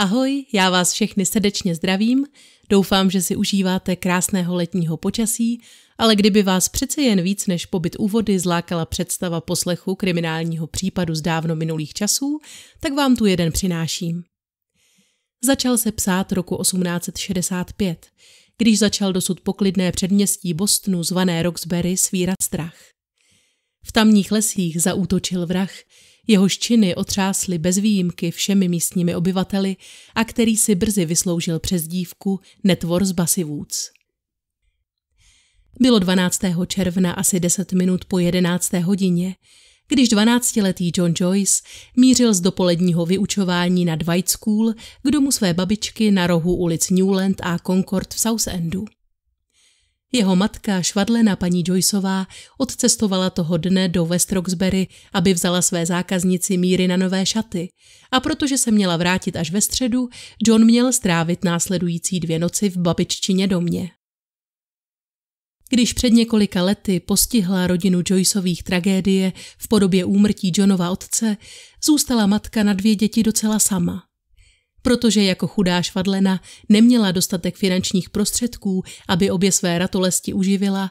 Ahoj, já vás všechny srdečně zdravím. Doufám, že si užíváte krásného letního počasí, ale kdyby vás přece jen víc než pobyt u vody zlákala představa poslechu kriminálního případu z dávno minulých časů, tak vám tu jeden přináším. Začal se psát roku 1865, když začal dosud poklidné předměstí Bostonu zvané Roxbury svírat strach. V tamních lesích zaútočil vrah, jeho činy otřásly bez výjimky všemi místními obyvateli a který si brzy vysloužil přes dívku netvor z Basivůc. Bylo 12. června asi 10 minut po 11. hodině, když 12-letý John Joyce mířil z dopoledního vyučování na Dwight School k domu své babičky na rohu ulic Newland a Concord v South Endu. Jeho matka, švadlena paní Joyceová, odcestovala toho dne do West Roxbury, aby vzala své zákaznici míry na nové šaty. A protože se měla vrátit až ve středu, John měl strávit následující dvě noci v babiččině domě. Když před několika lety postihla rodinu Joyceových tragédie v podobě úmrtí Johnova otce, zůstala matka na dvě děti docela sama – protože jako chudá švadlena neměla dostatek finančních prostředků, aby obě své ratolesti uživila,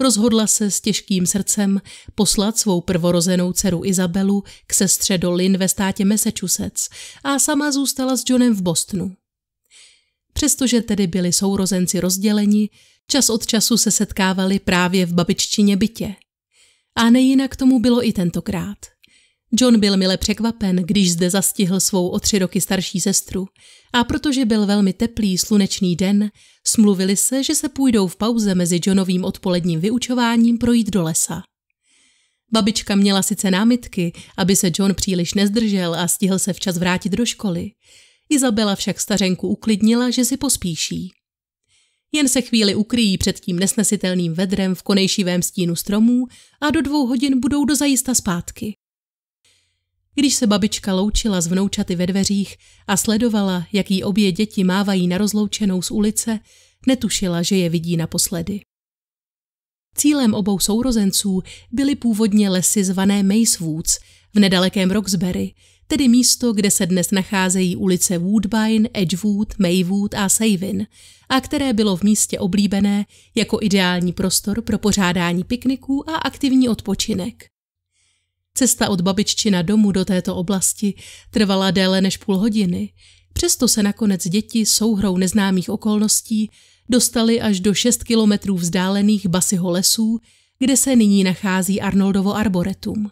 rozhodla se s těžkým srdcem poslat svou prvorozenou dceru Izabelu k sestře do Lynn ve státě Massachusetts a sama zůstala s Johnem v Bostonu. Přestože tedy byli sourozenci rozděleni, čas od času se setkávali právě v babiččině bytě. A nejinak tomu bylo i tentokrát. John byl mile překvapen, když zde zastihl svou o tři roky starší sestru a protože byl velmi teplý slunečný den, smluvili se, že se půjdou v pauze mezi Johnovým odpoledním vyučováním projít do lesa. Babička měla sice námitky, aby se John příliš nezdržel a stihl se včas vrátit do školy. Izabela však stařenku uklidnila, že si pospíší. Jen se chvíli ukryjí před tím nesnesitelným vedrem v konejšivém stínu stromů a do dvou hodin budou do zajista zpátky. Když se babička loučila s vnoučaty ve dveřích a sledovala, jak jí obě děti mávají na rozloučenou z ulice, netušila, že je vidí naposledy. Cílem obou sourozenců byly původně lesy zvané Macewoods v nedalekém Roxbury, tedy místo, kde se dnes nacházejí ulice Woodbine, Edgewood, Maywood a Savin, a které bylo v místě oblíbené jako ideální prostor pro pořádání pikniků a aktivní odpočinek. Cesta od na domu do této oblasti trvala déle než půl hodiny, přesto se nakonec děti souhrou neznámých okolností dostali až do 6 kilometrů vzdálených Basiho lesů, kde se nyní nachází Arnoldovo arboretum.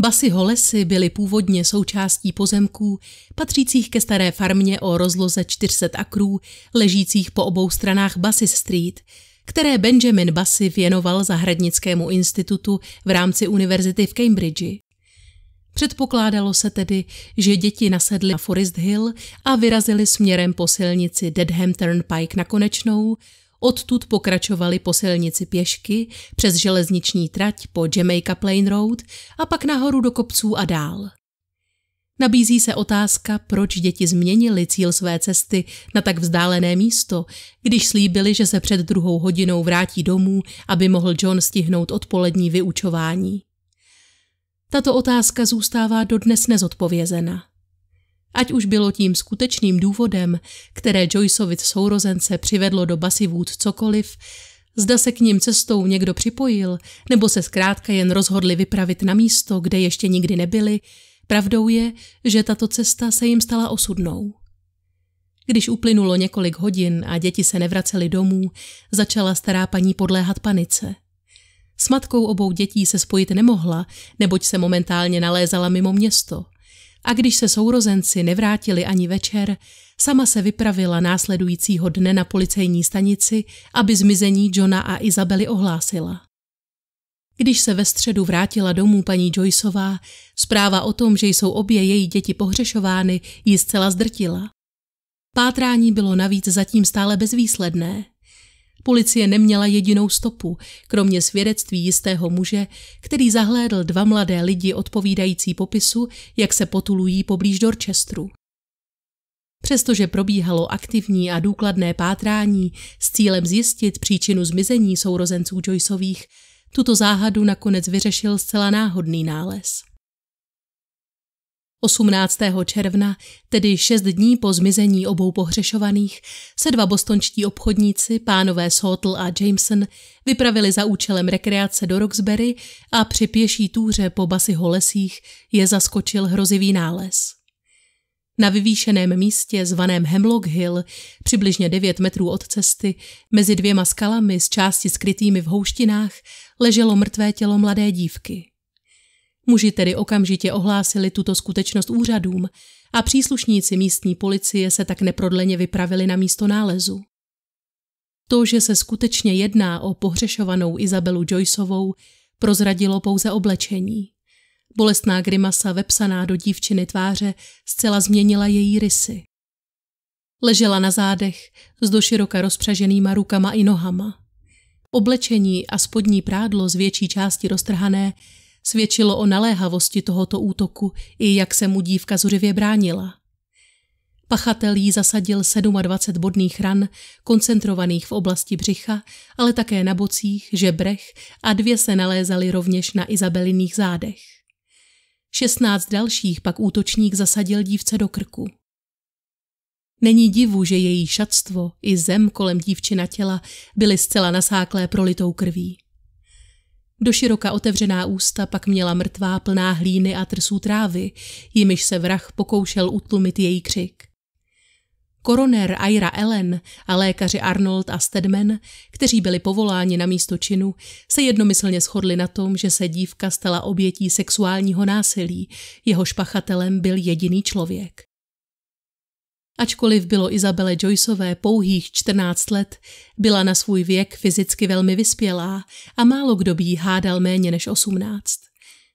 Basiho lesy byly původně součástí pozemků patřících ke staré farmě o rozloze 400 akrů, ležících po obou stranách Basis Street – které Benjamin Bassi věnoval Zahradnickému institutu v rámci univerzity v Cambridge. Předpokládalo se tedy, že děti nasedly na Forest Hill a vyrazili směrem po silnici Dedham Turnpike na konečnou, odtud pokračovali po silnici pěšky, přes železniční trať po Jamaica Plain Road a pak nahoru do kopců a dál. Nabízí se otázka, proč děti změnili cíl své cesty na tak vzdálené místo, když slíbili, že se před druhou hodinou vrátí domů, aby mohl John stihnout odpolední vyučování. Tato otázka zůstává dodnes nezodpovězena. Ať už bylo tím skutečným důvodem, které Joyceovi sourozence přivedlo do vůd cokoliv, zda se k ním cestou někdo připojil, nebo se zkrátka jen rozhodli vypravit na místo, kde ještě nikdy nebyli, Pravdou je, že tato cesta se jim stala osudnou. Když uplynulo několik hodin a děti se nevracely domů, začala stará paní podléhat panice. S matkou obou dětí se spojit nemohla, neboť se momentálně nalézala mimo město. A když se sourozenci nevrátili ani večer, sama se vypravila následujícího dne na policejní stanici, aby zmizení Johna a Izabely ohlásila. Když se ve středu vrátila domů paní Joyceová, zpráva o tom, že jsou obě její děti pohřešovány, ji zcela zdrtila. Pátrání bylo navíc zatím stále bezvýsledné. Policie neměla jedinou stopu, kromě svědectví jistého muže, který zahlédl dva mladé lidi odpovídající popisu, jak se potulují poblíž Dorchesteru. Přestože probíhalo aktivní a důkladné pátrání s cílem zjistit příčinu zmizení sourozenců Joyceových, tuto záhadu nakonec vyřešil zcela náhodný nález. 18. června, tedy šest dní po zmizení obou pohřešovaných, se dva bostonští obchodníci, pánové Sotl a Jameson, vypravili za účelem rekreace do Roxbury a při pěší túře po Basyho lesích je zaskočil hrozivý nález. Na vyvýšeném místě zvaném Hemlock Hill, přibližně 9 metrů od cesty, mezi dvěma skalami s části skrytými v houštinách, leželo mrtvé tělo mladé dívky. Muži tedy okamžitě ohlásili tuto skutečnost úřadům a příslušníci místní policie se tak neprodleně vypravili na místo nálezu. To, že se skutečně jedná o pohřešovanou Izabelu Joyceovou, prozradilo pouze oblečení. Bolestná grimasa vepsaná do dívčiny tváře zcela změnila její rysy. Ležela na zádech s doširoka rozpřaženýma rukama i nohama. Oblečení a spodní prádlo z větší části roztrhané svědčilo o naléhavosti tohoto útoku i jak se mu dívka zuřivě bránila. Pachatel jí zasadil 27 bodných ran, koncentrovaných v oblasti břicha, ale také na bocích, žebrech a dvě se nalézaly rovněž na Izabeliných zádech. 16 dalších pak útočník zasadil dívce do krku. Není divu, že její šatstvo i zem kolem dívčina těla byly zcela nasáklé prolitou krví. Do široka otevřená ústa pak měla mrtvá plná hlíny a trsů trávy, jimiž se vrah pokoušel utlumit její křik. Koronér Aira Ellen a lékaři Arnold a Stedman, kteří byli povoláni na místo činu, se jednomyslně shodli na tom, že se dívka stala obětí sexuálního násilí, jeho špachatelem byl jediný člověk. Ačkoliv bylo Izabele Joyceové pouhých 14 let, byla na svůj věk fyzicky velmi vyspělá a málo kdo by jí hádal méně než 18.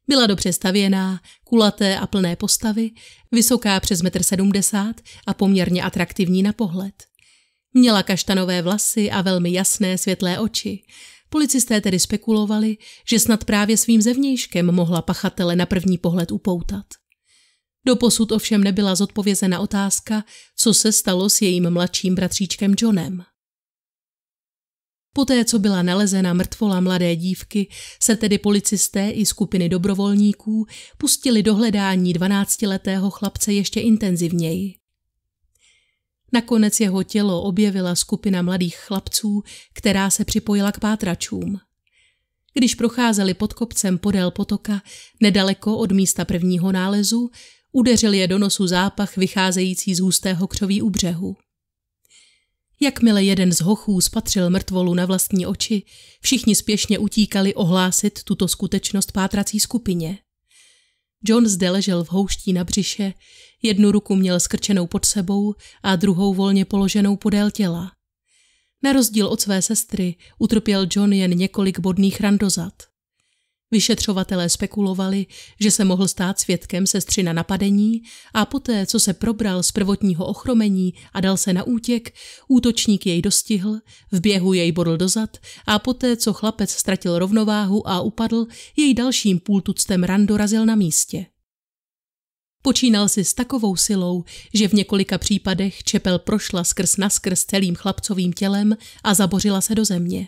Byla dobře stavěná, kulaté a plné postavy, vysoká přes 1,70 m a poměrně atraktivní na pohled. Měla kaštanové vlasy a velmi jasné světlé oči. Policisté tedy spekulovali, že snad právě svým zevnějškem mohla pachatele na první pohled upoutat. Doposud ovšem nebyla zodpovězena otázka, co se stalo s jejím mladším bratříčkem Johnem. Poté, co byla nalezena mrtvola mladé dívky, se tedy policisté i skupiny dobrovolníků pustili do hledání 12-letého chlapce ještě intenzivněji. Nakonec jeho tělo objevila skupina mladých chlapců, která se připojila k pátračům. Když procházeli pod kopcem podél potoka, nedaleko od místa prvního nálezu, udeřil je do nosu zápach vycházející z hustého křoví u břehu. Jakmile jeden z hochů spatřil mrtvolu na vlastní oči, všichni spěšně utíkali ohlásit tuto skutečnost pátrací skupině. John zde ležel v houští na břiše, jednu ruku měl skrčenou pod sebou a druhou volně položenou podél těla. Na rozdíl od své sestry utrpěl John jen několik bodných dozad. Vyšetřovatelé spekulovali, že se mohl stát svědkem sestři na napadení a poté, co se probral z prvotního ochromení a dal se na útěk, útočník jej dostihl, v běhu jej bodl dozad a poté, co chlapec ztratil rovnováhu a upadl, jej dalším půltuctem ran dorazil na místě. Počínal si s takovou silou, že v několika případech čepel prošla skrz naskrz celým chlapcovým tělem a zabořila se do země.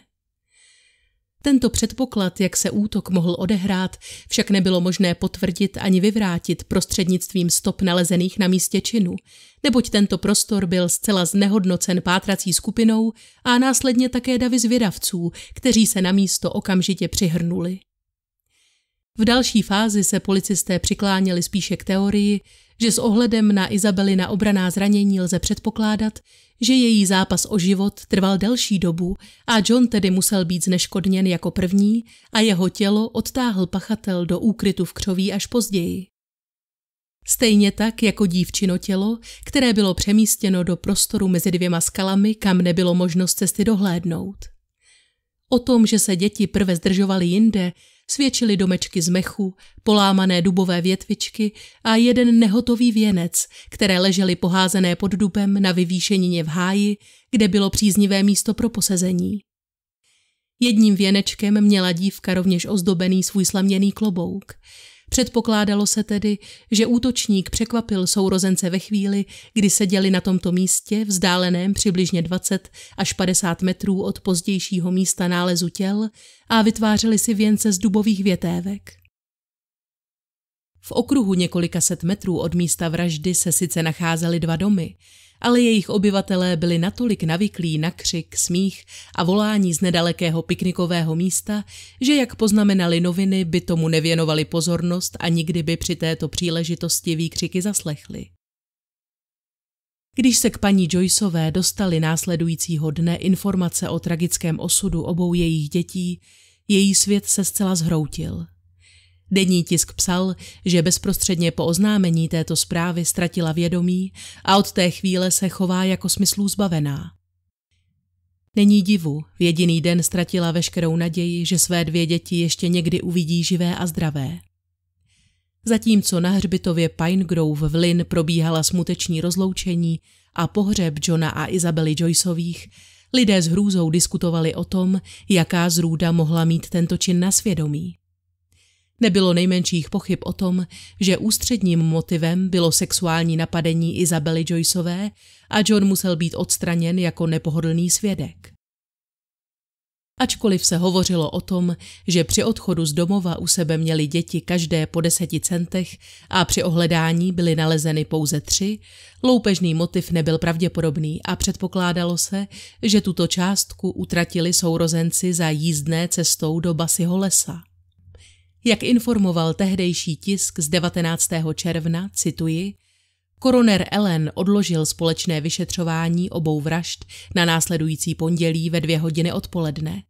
Tento předpoklad, jak se útok mohl odehrát, však nebylo možné potvrdit ani vyvrátit prostřednictvím stop nalezených na místě činu, neboť tento prostor byl zcela znehodnocen pátrací skupinou a následně také davy zvědavců, kteří se na místo okamžitě přihrnuli. V další fázi se policisté přikláněli spíše k teorii, že s ohledem na Izabely na obraná zranění lze předpokládat, že její zápas o život trval delší dobu a John tedy musel být zneškodněn jako první a jeho tělo odtáhl pachatel do úkrytu v křoví až později. Stejně tak jako dívčino tělo, které bylo přemístěno do prostoru mezi dvěma skalami, kam nebylo možnost cesty dohlédnout. O tom, že se děti prve zdržovaly jinde, svědčily domečky z mechu, polámané dubové větvičky a jeden nehotový věnec, které ležely poházené pod dubem na vyvýšenině v háji, kde bylo příznivé místo pro posezení. Jedním věnečkem měla dívka rovněž ozdobený svůj slaměný klobouk – Předpokládalo se tedy, že útočník překvapil sourozence ve chvíli, kdy seděli na tomto místě, vzdáleném přibližně 20 až 50 metrů od pozdějšího místa nálezu těl a vytvářeli si věnce z dubových větévek. V okruhu několika set metrů od místa vraždy se sice nacházely dva domy, ale jejich obyvatelé byli natolik navyklí na křik, smích a volání z nedalekého piknikového místa, že jak poznamenali noviny, by tomu nevěnovali pozornost a nikdy by při této příležitosti výkřiky zaslechli. Když se k paní Joyceové dostali následujícího dne informace o tragickém osudu obou jejich dětí, její svět se zcela zhroutil. Denní tisk psal, že bezprostředně po oznámení této zprávy ztratila vědomí a od té chvíle se chová jako smyslů zbavená. Není divu, v jediný den ztratila veškerou naději, že své dvě děti ještě někdy uvidí živé a zdravé. Zatímco na hřbitově Pine Grove v Lynn probíhala smuteční rozloučení a pohřeb Johna a Izabely Joyceových, lidé s hrůzou diskutovali o tom, jaká zrůda mohla mít tento čin na svědomí. Nebylo nejmenších pochyb o tom, že ústředním motivem bylo sexuální napadení Izabely Joyceové a John musel být odstraněn jako nepohodlný svědek. Ačkoliv se hovořilo o tom, že při odchodu z domova u sebe měli děti každé po deseti centech a při ohledání byly nalezeny pouze tři, loupežný motiv nebyl pravděpodobný a předpokládalo se, že tuto částku utratili sourozenci za jízdné cestou do Basiho lesa. Jak informoval tehdejší tisk z 19. června, cituji, Koroner Ellen odložil společné vyšetřování obou vražd na následující pondělí ve dvě hodiny odpoledne.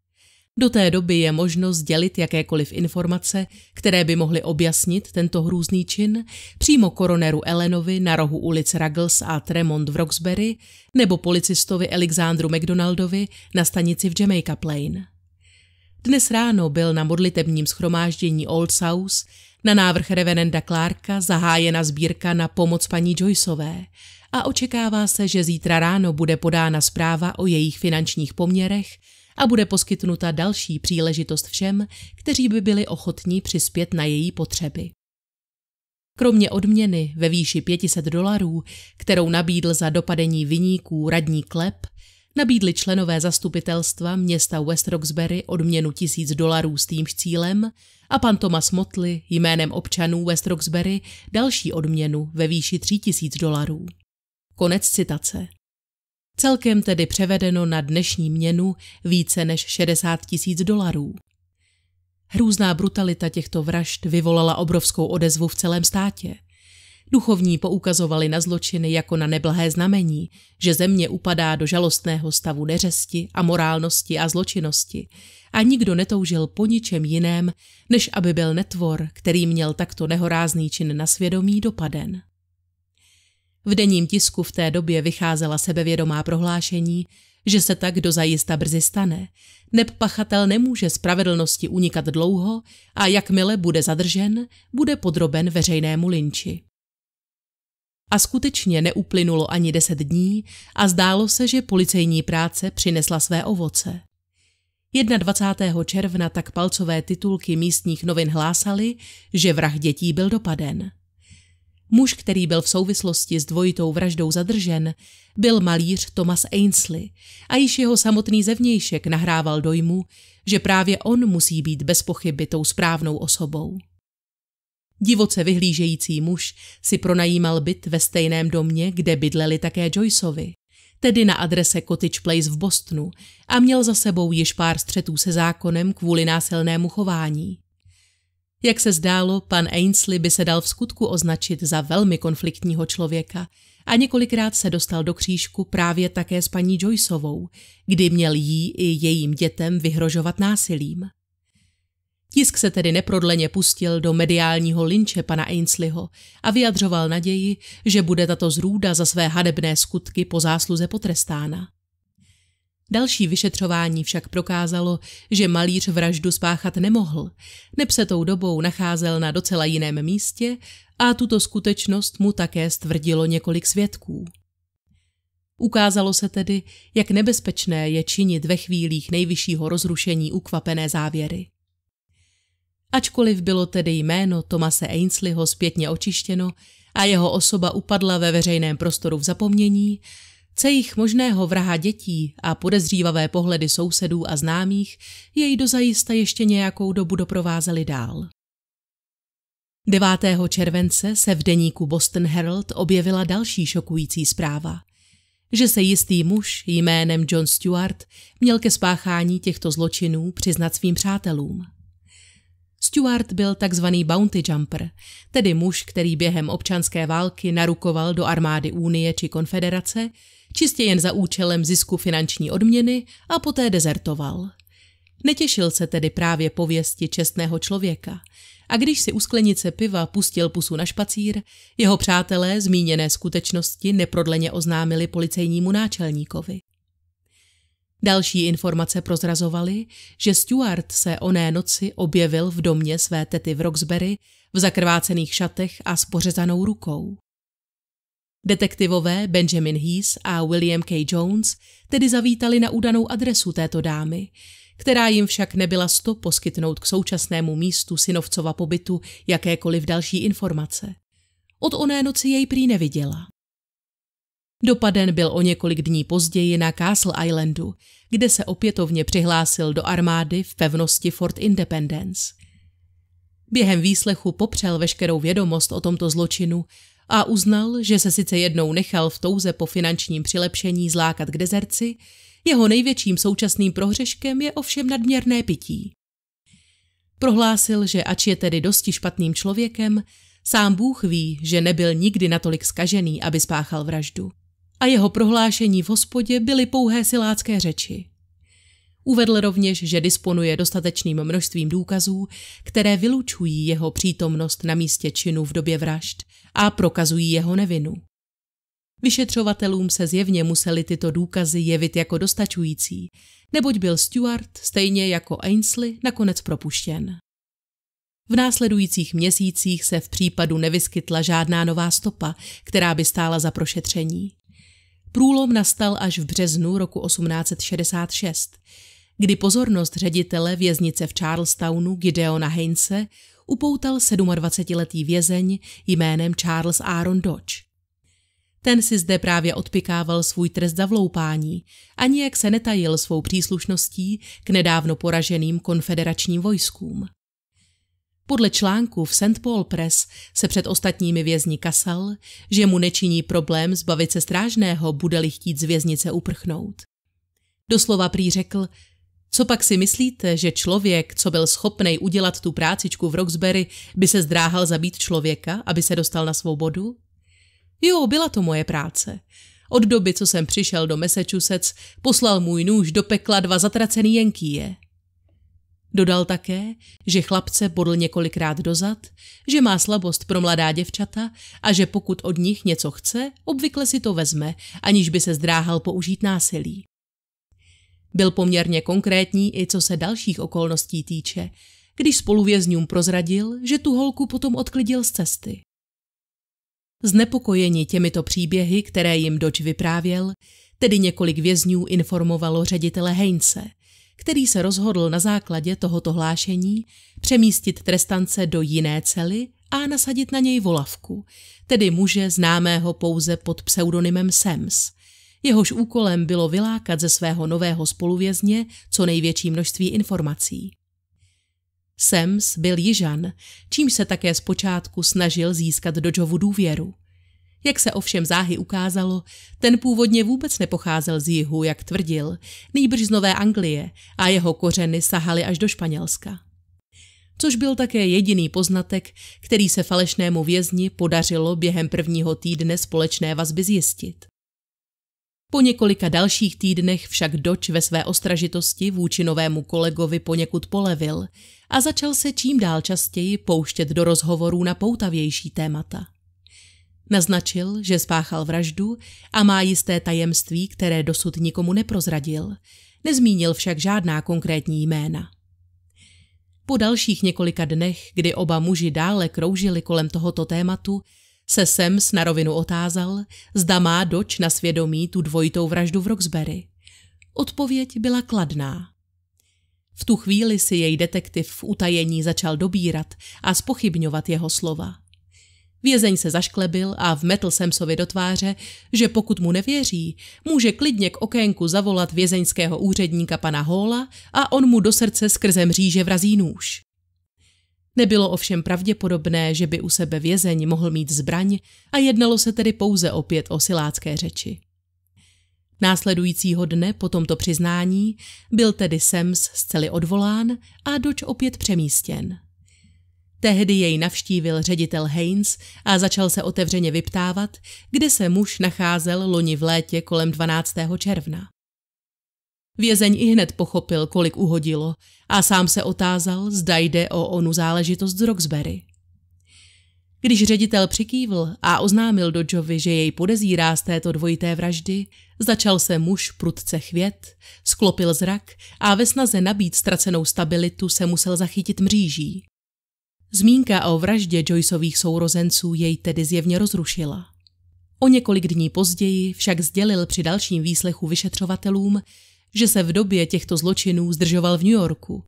Do té doby je možno sdělit jakékoliv informace, které by mohly objasnit tento hrůzný čin, přímo koroneru Elenovi na rohu ulic Ruggles a Tremont v Roxbury nebo policistovi Alexandru McDonaldovi na stanici v Jamaica Plain. Dnes ráno byl na modlitebním schromáždění Old South na návrh reverenda Clarka zahájena sbírka na pomoc paní Joyceové a očekává se, že zítra ráno bude podána zpráva o jejich finančních poměrech a bude poskytnuta další příležitost všem, kteří by byli ochotní přispět na její potřeby. Kromě odměny ve výši 500 dolarů, kterou nabídl za dopadení vyníků radní Klep, nabídli členové zastupitelstva města West Roxbury odměnu tisíc dolarů s týmž cílem a pan Thomas Motley jménem občanů West Roxbury další odměnu ve výši tří tisíc dolarů. Konec citace. Celkem tedy převedeno na dnešní měnu více než 60 tisíc dolarů. Hrůzná brutalita těchto vražd vyvolala obrovskou odezvu v celém státě – Duchovní poukazovali na zločiny jako na neblhé znamení, že země upadá do žalostného stavu neřesti, morálnosti a zločinnosti a nikdo netoužil po ničem jiném, než aby byl netvor, který měl takto nehorázný čin na svědomí dopaden. V denním tisku v té době vycházela sebevědomá prohlášení, že se tak zajista brzy stane, neb pachatel nemůže spravedlnosti unikat dlouho a jakmile bude zadržen, bude podroben veřejnému linči. A skutečně neuplynulo ani deset dní a zdálo se, že policejní práce přinesla své ovoce. 21. června tak palcové titulky místních novin hlásaly, že vrah dětí byl dopaden. Muž, který byl v souvislosti s dvojitou vraždou zadržen, byl malíř Thomas Ainsley a již jeho samotný zevnějšek nahrával dojmu, že právě on musí být bez pochyby tou správnou osobou. Divoce vyhlížející muž si pronajímal byt ve stejném domě, kde bydleli také Joyceovi, tedy na adrese Cottage Place v Bostonu a měl za sebou již pár střetů se zákonem kvůli násilnému chování. Jak se zdálo, pan Ainsley by se dal v skutku označit za velmi konfliktního člověka a několikrát se dostal do křížku právě také s paní Joyceovou, kdy měl jí i jejím dětem vyhrožovat násilím. Tisk se tedy neprodleně pustil do mediálního linče pana Ainsleyho a vyjadřoval naději, že bude tato zrůda za své hanebné skutky po zásluze potrestána. Další vyšetřování však prokázalo, že malíř vraždu spáchat nemohl. Neb se tou dobou nacházel na docela jiném místě a tuto skutečnost mu také stvrdilo několik svědků. Ukázalo se tedy, jak nebezpečné je činit ve chvílích nejvyššího rozrušení ukvapené závěry ačkoliv bylo tedy jméno Tomase Ainsleyho zpětně očištěno a jeho osoba upadla ve veřejném prostoru v zapomnění, Cejich možného vraha dětí a podezřívavé pohledy sousedů a známých jej dozajista ještě nějakou dobu doprovázeli dál. 9. července se v deníku Boston Herald objevila další šokující zpráva, že se jistý muž jménem John Stewart měl ke spáchání těchto zločinů přiznat svým přátelům. Stuart byl takzvaný bounty jumper, tedy muž, který během občanské války narukoval do armády Unie či konfederace, čistě jen za účelem zisku finanční odměny a poté dezertoval. Netěšil se tedy právě pověsti čestného člověka. A když si u sklenice piva pustil pusu na špacír, jeho přátelé zmíněné skutečnosti neprodleně oznámili policejnímu náčelníkovi. Další informace prozrazovaly, že Stuart se oné noci objevil v domě své tety v Roxbury v zakrvácených šatech a s pořezanou rukou. Detektivové Benjamin Hees a William K. Jones tedy zavítali na údanou adresu této dámy, která jim však nebyla sto poskytnout k současnému místu synovcova pobytu jakékoliv další informace. Od oné noci jej prý neviděla. Dopaden byl o několik dní později na Castle Islandu, kde se opětovně přihlásil do armády v pevnosti Fort Independence. Během výslechu popřel veškerou vědomost o tomto zločinu a uznal, že se sice jednou nechal v touze po finančním přilepšení zlákat k dezerci, jeho největším současným prohřeškem je ovšem nadměrné pití. Prohlásil, že ač je tedy dosti špatným člověkem, sám Bůh ví, že nebyl nikdy natolik skažený, aby spáchal vraždu a jeho prohlášení v hospodě byly pouhé silácké řeči. Uvedl rovněž, že disponuje dostatečným množstvím důkazů, které vylučují jeho přítomnost na místě činu v době vražd a prokazují jeho nevinu. Vyšetřovatelům se zjevně museli tyto důkazy jevit jako dostačující, neboť byl Stuart, stejně jako Ainsley, nakonec propuštěn. V následujících měsících se v případu nevyskytla žádná nová stopa, která by stála za prošetření. Průlom nastal až v březnu roku 1866, kdy pozornost ředitele věznice v Charlestownu Gideona Heinze upoutal 27-letý vězeň jménem Charles Aaron Dodge. Ten si zde právě odpikával svůj trest za vloupání a nijak se netajil svou příslušností k nedávno poraženým konfederačním vojskům. Podle článku v St. Paul Press se před ostatními vězni kasal, že mu nečiní problém zbavit se strážného, bude-li chtít z věznice uprchnout. Doslova prý řekl, co pak si myslíte, že člověk, co byl schopný udělat tu prácičku v Roxbury, by se zdráhal zabít člověka, aby se dostal na svobodu? Jo, byla to moje práce. Od doby, co jsem přišel do Massachusetts, poslal můj nůž do pekla dva zatracený jenkýje. Dodal také, že chlapce bodl několikrát dozad, že má slabost pro mladá děvčata a že pokud od nich něco chce, obvykle si to vezme, aniž by se zdráhal použít násilí. Byl poměrně konkrétní i co se dalších okolností týče, když spoluvězňům prozradil, že tu holku potom odklidil z cesty. Znepokojeni těmito příběhy, které jim Doč vyprávěl, tedy několik vězňů informovalo ředitele Heinze – který se rozhodl na základě tohoto hlášení přemístit trestance do jiné cely a nasadit na něj volavku, tedy muže známého pouze pod pseudonymem Sems. Jehož úkolem bylo vylákat ze svého nového spoluvězně co největší množství informací. Sems byl jižan, čím se také zpočátku snažil získat Jovu důvěru. Jak se ovšem záhy ukázalo, ten původně vůbec nepocházel z jihu, jak tvrdil, nýbrž z Nové Anglie a jeho kořeny sahaly až do Španělska. Což byl také jediný poznatek, který se falešnému vězni podařilo během prvního týdne společné vazby zjistit. Po několika dalších týdnech však Doč ve své ostražitosti vůči novému kolegovi poněkud polevil a začal se čím dál častěji pouštět do rozhovorů na poutavější témata. Naznačil, že spáchal vraždu a má jisté tajemství, které dosud nikomu neprozradil, nezmínil však žádná konkrétní jména. Po dalších několika dnech, kdy oba muži dále kroužili kolem tohoto tématu, se Sems na rovinu otázal, zda má doč na svědomí tu dvojitou vraždu v Roxbury. Odpověď byla kladná. V tu chvíli si jej detektiv v utajení začal dobírat a spochybňovat jeho slova. Vězeň se zašklebil a vmetl Semsovi do tváře, že pokud mu nevěří, může klidně k okénku zavolat vězeňského úředníka pana Hóla a on mu do srdce skrze mříže vrazí nůž. Nebylo ovšem pravděpodobné, že by u sebe vězeň mohl mít zbraň a jednalo se tedy pouze opět o silácké řeči. Následujícího dne po tomto přiznání byl tedy Sems zcely odvolán a doč opět přemístěn. Tehdy jej navštívil ředitel Haynes a začal se otevřeně vyptávat, kde se muž nacházel loni v létě kolem 12. června. Vězeň i hned pochopil, kolik uhodilo a sám se otázal, zda jde o onu záležitost z Roxbury. Když ředitel přikývl a oznámil Jovi, že jej podezírá z této dvojité vraždy, začal se muž prudce chvět, sklopil zrak a ve snaze nabít ztracenou stabilitu se musel zachytit mříží. Zmínka o vraždě Joyceových sourozenců jej tedy zjevně rozrušila. O několik dní později však sdělil při dalším výslechu vyšetřovatelům, že se v době těchto zločinů zdržoval v New Yorku.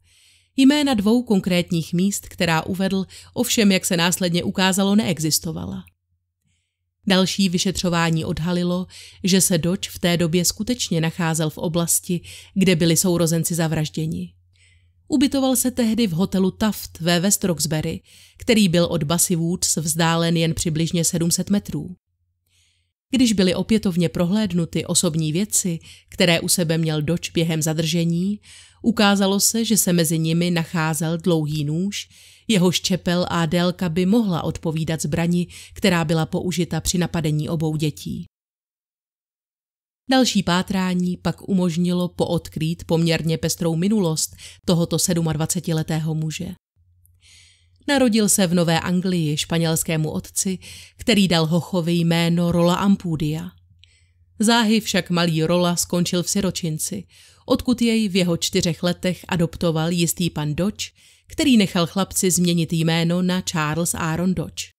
Jména dvou konkrétních míst, která uvedl, ovšem, jak se následně ukázalo, neexistovala. Další vyšetřování odhalilo, že se Doč v té době skutečně nacházel v oblasti, kde byli sourozenci zavražděni. Ubytoval se tehdy v hotelu Taft ve West Roxbury, který byl od Bassy Woods vzdálen jen přibližně 700 metrů. Když byly opětovně prohlédnuty osobní věci, které u sebe měl doč během zadržení, ukázalo se, že se mezi nimi nacházel dlouhý nůž, jeho ščepel a délka by mohla odpovídat zbrani, která byla použita při napadení obou dětí. Další pátrání pak umožnilo poodkrýt poměrně pestrou minulost tohoto 27-letého muže. Narodil se v Nové Anglii španělskému otci, který dal Hochovi jméno Rola Ampudia. Záhy však malý Rola skončil v Siročinci, odkud jej v jeho čtyřech letech adoptoval jistý pan Dodge, který nechal chlapci změnit jméno na Charles Aaron Dodge.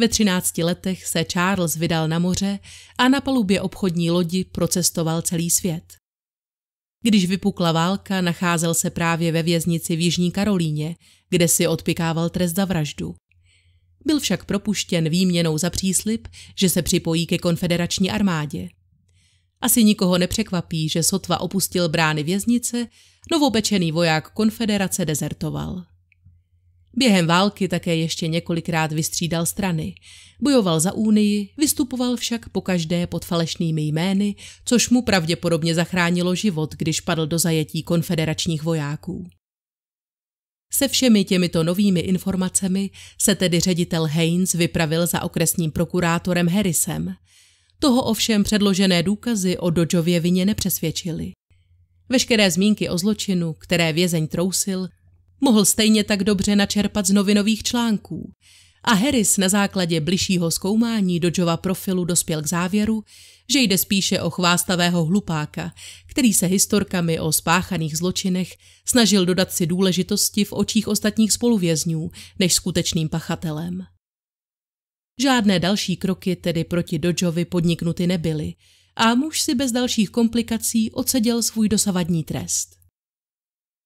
Ve 13 letech se Charles vydal na moře a na palubě obchodní lodi procestoval celý svět. Když vypukla válka, nacházel se právě ve věznici v Jižní Karolíně, kde si odpikával trest za vraždu. Byl však propuštěn výměnou za příslip, že se připojí ke konfederační armádě. Asi nikoho nepřekvapí, že sotva opustil brány věznice, novopečený voják konfederace dezertoval. Během války také ještě několikrát vystřídal strany. Bojoval za Unii, vystupoval však po každé pod falešnými jmény, což mu pravděpodobně zachránilo život, když padl do zajetí konfederačních vojáků. Se všemi těmito novými informacemi se tedy ředitel Haynes vypravil za okresním prokurátorem Harrisem. Toho ovšem předložené důkazy o Dodžově vině nepřesvědčili. Veškeré zmínky o zločinu, které vězeň trousil, Mohl stejně tak dobře načerpat z novinových článků. A Harris na základě bližšího zkoumání Dodžova profilu dospěl k závěru, že jde spíše o chvástavého hlupáka, který se historkami o spáchaných zločinech snažil dodat si důležitosti v očích ostatních spoluvězňů než skutečným pachatelem. Žádné další kroky tedy proti Dodžovi podniknuty nebyly a muž si bez dalších komplikací odseděl svůj dosavadní trest.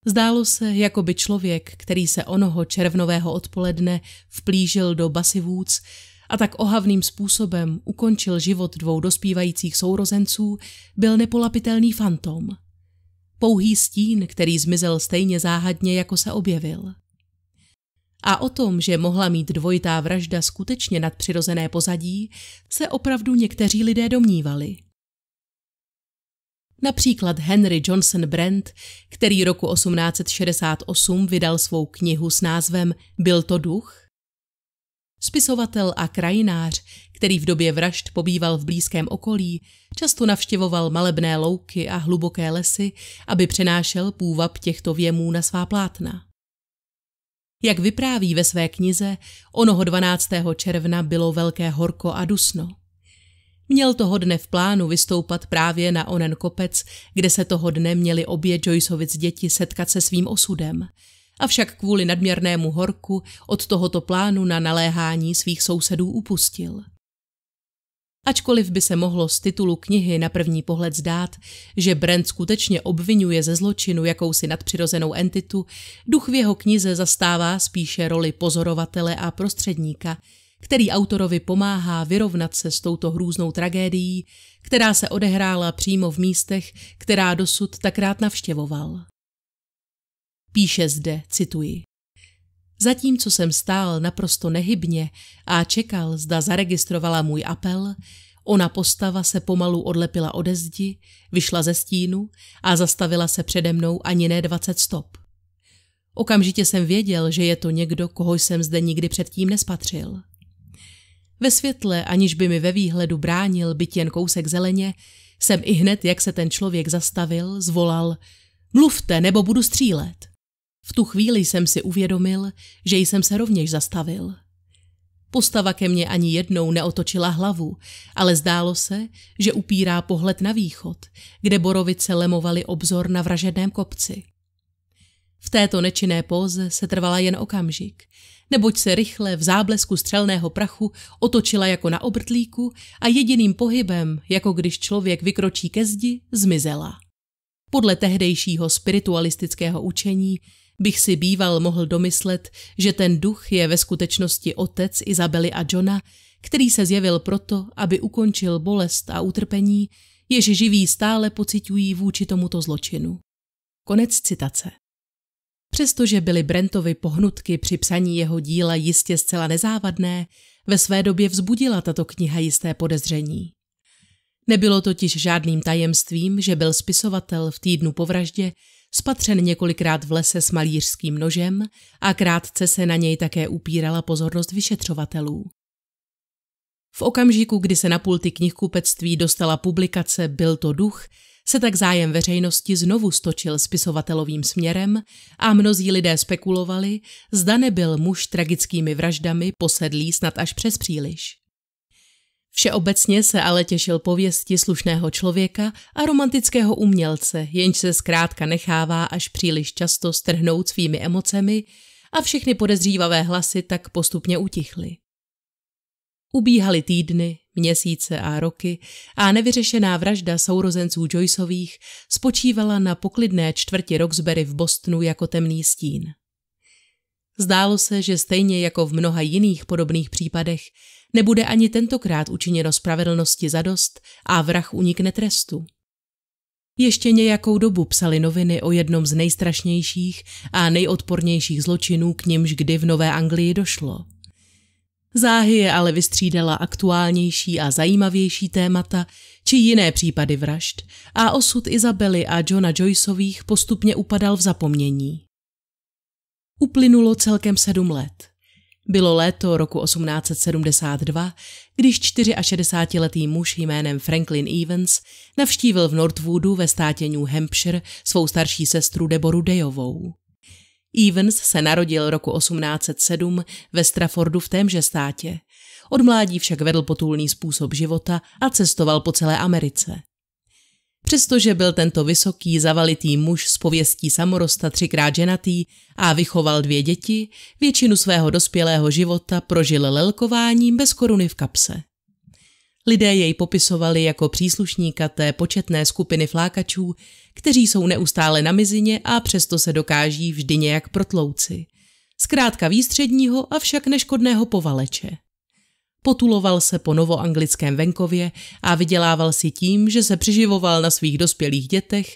Zdálo se, jako by člověk, který se onoho červnového odpoledne vplížil do basy vůc a tak ohavným způsobem ukončil život dvou dospívajících sourozenců, byl nepolapitelný fantom. Pouhý stín, který zmizel stejně záhadně, jako se objevil. A o tom, že mohla mít dvojitá vražda skutečně nadpřirozené pozadí, se opravdu někteří lidé domnívali – Například Henry Johnson Brent, který roku 1868 vydal svou knihu s názvem Byl to duch? Spisovatel a krajinář, který v době vražd pobýval v blízkém okolí, často navštěvoval malebné louky a hluboké lesy, aby přenášel půvab těchto věmů na svá plátna. Jak vypráví ve své knize, onoho 12. června bylo velké horko a dusno. Měl toho dne v plánu vystoupat právě na onen kopec, kde se toho dne měli obě Joyceovic děti setkat se svým osudem. Avšak kvůli nadměrnému horku od tohoto plánu na naléhání svých sousedů upustil. Ačkoliv by se mohlo z titulu knihy na první pohled zdát, že Brent skutečně obvinuje ze zločinu jakousi nadpřirozenou entitu, duch v jeho knize zastává spíše roli pozorovatele a prostředníka – který autorovi pomáhá vyrovnat se s touto hrůznou tragédií, která se odehrála přímo v místech, která dosud tak rád navštěvoval. Píše zde, cituji. Zatímco jsem stál naprosto nehybně a čekal, zda zaregistrovala můj apel, ona postava se pomalu odlepila ode zdi, vyšla ze stínu a zastavila se přede mnou ani ne 20 stop. Okamžitě jsem věděl, že je to někdo, koho jsem zde nikdy předtím nespatřil. Ve světle, aniž by mi ve výhledu bránil byt jen kousek zeleně, jsem i hned, jak se ten člověk zastavil, zvolal Mluvte, nebo budu střílet. V tu chvíli jsem si uvědomil, že jsem se rovněž zastavil. Postava ke mně ani jednou neotočila hlavu, ale zdálo se, že upírá pohled na východ, kde borovice lemovaly obzor na vražedném kopci. V této nečinné póze se trvala jen okamžik – neboť se rychle v záblesku střelného prachu otočila jako na obrtlíku a jediným pohybem, jako když člověk vykročí ke zdi, zmizela. Podle tehdejšího spiritualistického učení bych si býval mohl domyslet, že ten duch je ve skutečnosti otec Izabely a Johna, který se zjevil proto, aby ukončil bolest a utrpení, jež živí stále pociťují vůči tomuto zločinu. Konec citace. Přestože byly Brentovi pohnutky při psaní jeho díla jistě zcela nezávadné, ve své době vzbudila tato kniha jisté podezření. Nebylo totiž žádným tajemstvím, že byl spisovatel v týdnu po vraždě spatřen několikrát v lese s malířským nožem a krátce se na něj také upírala pozornost vyšetřovatelů. V okamžiku, kdy se na pulty knihkupectví dostala publikace Byl to duch, se tak zájem veřejnosti znovu stočil spisovatelovým směrem a mnozí lidé spekulovali, zda nebyl muž tragickými vraždami posedlý snad až přes příliš. Všeobecně se ale těšil pověsti slušného člověka a romantického umělce, jenž se zkrátka nechává až příliš často strhnout svými emocemi a všechny podezřívavé hlasy tak postupně utichly. Ubíhaly týdny, měsíce a roky a nevyřešená vražda sourozenců Joyceových spočívala na poklidné čtvrti Roxbury v Bostonu jako temný stín. Zdálo se, že stejně jako v mnoha jiných podobných případech nebude ani tentokrát učiněno spravedlnosti zadost a vrah unikne trestu. Ještě nějakou dobu psali noviny o jednom z nejstrašnějších a nejodpornějších zločinů, k nimž kdy v Nové Anglii došlo – Záhy je ale vystřídala aktuálnější a zajímavější témata či jiné případy vražd a osud Izabely a Johna Joyceových postupně upadal v zapomnění. Uplynulo celkem sedm let. Bylo léto roku 1872, když 64-letý muž jménem Franklin Evans navštívil v Northwoodu ve státě New Hampshire svou starší sestru Deboru Dejovou. Evans se narodil roku 1807 ve Straffordu v témže státě. Od mládí však vedl potulný způsob života a cestoval po celé Americe. Přestože byl tento vysoký, zavalitý muž s pověstí samorosta třikrát ženatý a vychoval dvě děti, většinu svého dospělého života prožil lelkováním bez koruny v kapse. Lidé jej popisovali jako příslušníka té početné skupiny flákačů, kteří jsou neustále na mizině a přesto se dokáží vždy nějak protlouci. Zkrátka výstředního, avšak neškodného povaleče. Potuloval se po novoanglickém venkově a vydělával si tím, že se přiživoval na svých dospělých dětech,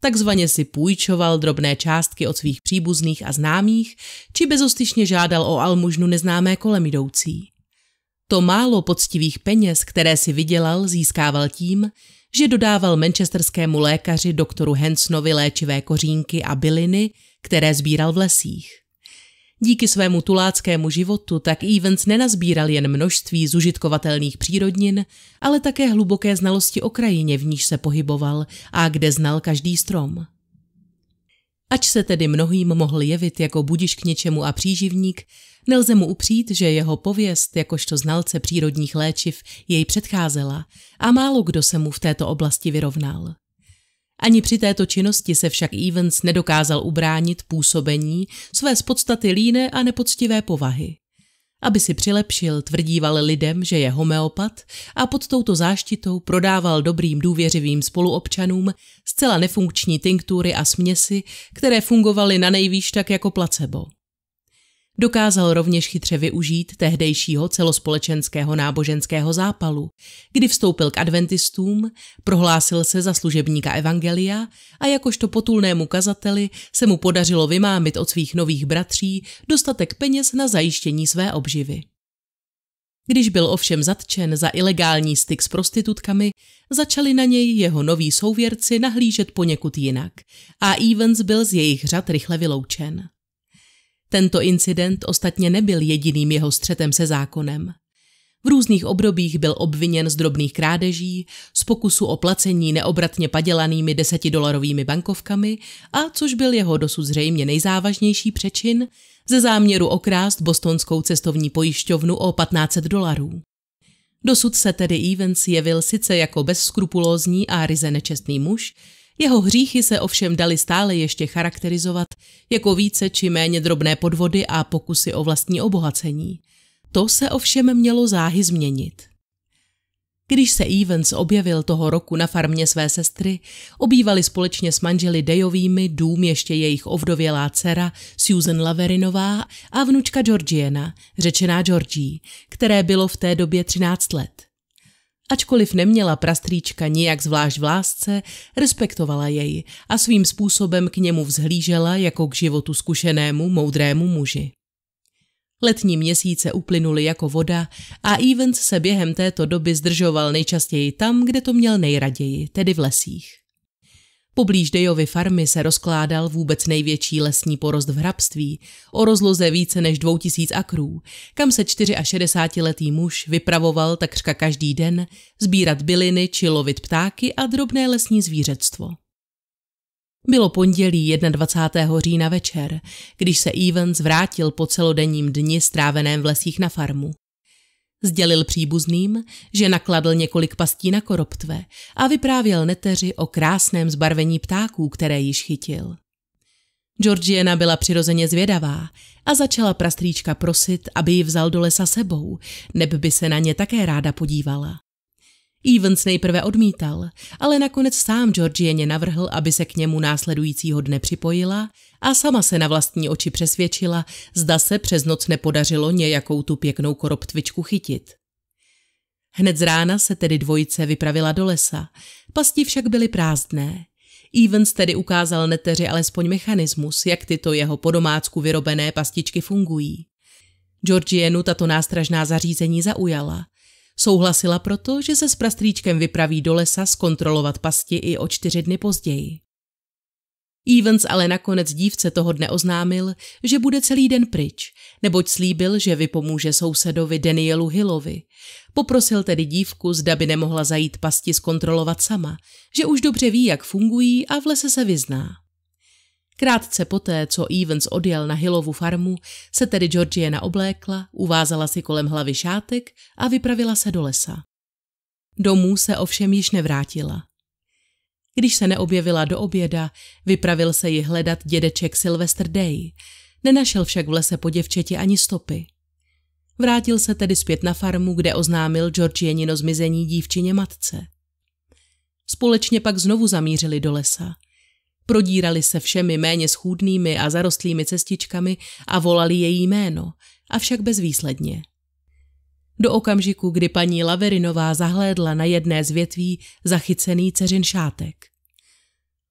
takzvaně si půjčoval drobné částky od svých příbuzných a známých, či bezostyšně žádal o almužnu neznámé kolem jdoucí. To málo poctivých peněz, které si vydělal, získával tím, že dodával manchesterskému lékaři doktoru Hensnovi léčivé kořínky a byliny, které sbíral v lesích. Díky svému tuláckému životu tak Evans nenazbíral jen množství zužitkovatelných přírodnin, ale také hluboké znalosti o krajině, v níž se pohyboval a kde znal každý strom. Ač se tedy mnohým mohl jevit jako budiš k něčemu a příživník, Nelze mu upřít, že jeho pověst jakožto znalce přírodních léčiv jej předcházela a málo kdo se mu v této oblasti vyrovnal. Ani při této činnosti se však Evans nedokázal ubránit působení své z podstaty líné a nepoctivé povahy. Aby si přilepšil, tvrdíval lidem, že je homeopat a pod touto záštitou prodával dobrým důvěřivým spoluobčanům zcela nefunkční tinktury a směsi, které fungovaly na nejvýš tak jako placebo. Dokázal rovněž chytře využít tehdejšího celospolečenského náboženského zápalu, kdy vstoupil k adventistům, prohlásil se za služebníka Evangelia a jakožto potulnému kazateli se mu podařilo vymámit od svých nových bratří dostatek peněz na zajištění své obživy. Když byl ovšem zatčen za ilegální styk s prostitutkami, začali na něj jeho noví souvěrci nahlížet poněkud jinak a Evans byl z jejich řad rychle vyloučen. Tento incident ostatně nebyl jediným jeho střetem se zákonem. V různých obdobích byl obviněn z drobných krádeží, z pokusu o placení neobratně padělanými desetidolarovými bankovkami a, což byl jeho dosud zřejmě nejzávažnější přečin, ze záměru okrást bostonskou cestovní pojišťovnu o 1500 dolarů. Dosud se tedy Evans jevil sice jako bezskrupulózní a ryze nečestný muž, jeho hříchy se ovšem daly stále ještě charakterizovat jako více či méně drobné podvody a pokusy o vlastní obohacení. To se ovšem mělo záhy změnit. Když se Evans objevil toho roku na farmě své sestry, obývali společně s manželi Dejovými dům ještě jejich ovdovělá dcera Susan Laverinová a vnučka Georgiana, řečená Georgie, které bylo v té době 13 let. Ačkoliv neměla prastříčka nijak zvlášť v lásce, respektovala jej a svým způsobem k němu vzhlížela jako k životu zkušenému, moudrému muži. Letní měsíce uplynuly jako voda a Evans se během této doby zdržoval nejčastěji tam, kde to měl nejraději, tedy v lesích. Poblíž Dejovy farmy se rozkládal vůbec největší lesní porost v hrabství o rozloze více než 2000 akrů, kam se 64-letý muž vypravoval takřka každý den sbírat byliny či lovit ptáky a drobné lesní zvířectvo. Bylo pondělí 21. října večer, když se Evans vrátil po celodenním dni stráveném v lesích na farmu. Sdělil příbuzným, že nakladl několik pastí na koroptve a vyprávěl neteři o krásném zbarvení ptáků, které již chytil. Georgiana byla přirozeně zvědavá a začala prastříčka prosit, aby ji vzal do lesa sebou, neb by se na ně také ráda podívala. Evans nejprve odmítal, ale nakonec sám Georgieně navrhl, aby se k němu následujícího dne připojila a sama se na vlastní oči přesvědčila, zda se přes noc nepodařilo nějakou tu pěknou koroptvičku chytit. Hned z rána se tedy dvojice vypravila do lesa, pasti však byly prázdné. Evans tedy ukázal neteři alespoň mechanismus, jak tyto jeho podomácku vyrobené pastičky fungují. Georgienu tato nástražná zařízení zaujala Souhlasila proto, že se s prastříčkem vypraví do lesa zkontrolovat pasti i o čtyři dny později. Evans ale nakonec dívce toho dne oznámil, že bude celý den pryč, neboť slíbil, že vypomůže sousedovi Danielu Hillovi. Poprosil tedy dívku, zda by nemohla zajít pasti zkontrolovat sama, že už dobře ví, jak fungují a v lese se vyzná. Krátce poté, co Evans odjel na Hillovu farmu, se tedy Georgiana oblékla, uvázala si kolem hlavy šátek a vypravila se do lesa. Domů se ovšem již nevrátila. Když se neobjevila do oběda, vypravil se ji hledat dědeček Sylvester Day. Nenašel však v lese po děvčeti ani stopy. Vrátil se tedy zpět na farmu, kde oznámil Georgianino zmizení dívčině matce. Společně pak znovu zamířili do lesa. Prodírali se všemi méně schůdnými a zarostlými cestičkami a volali její jméno, avšak bezvýsledně. Do okamžiku, kdy paní Laverinová zahlédla na jedné z větví zachycený ceřin šátek.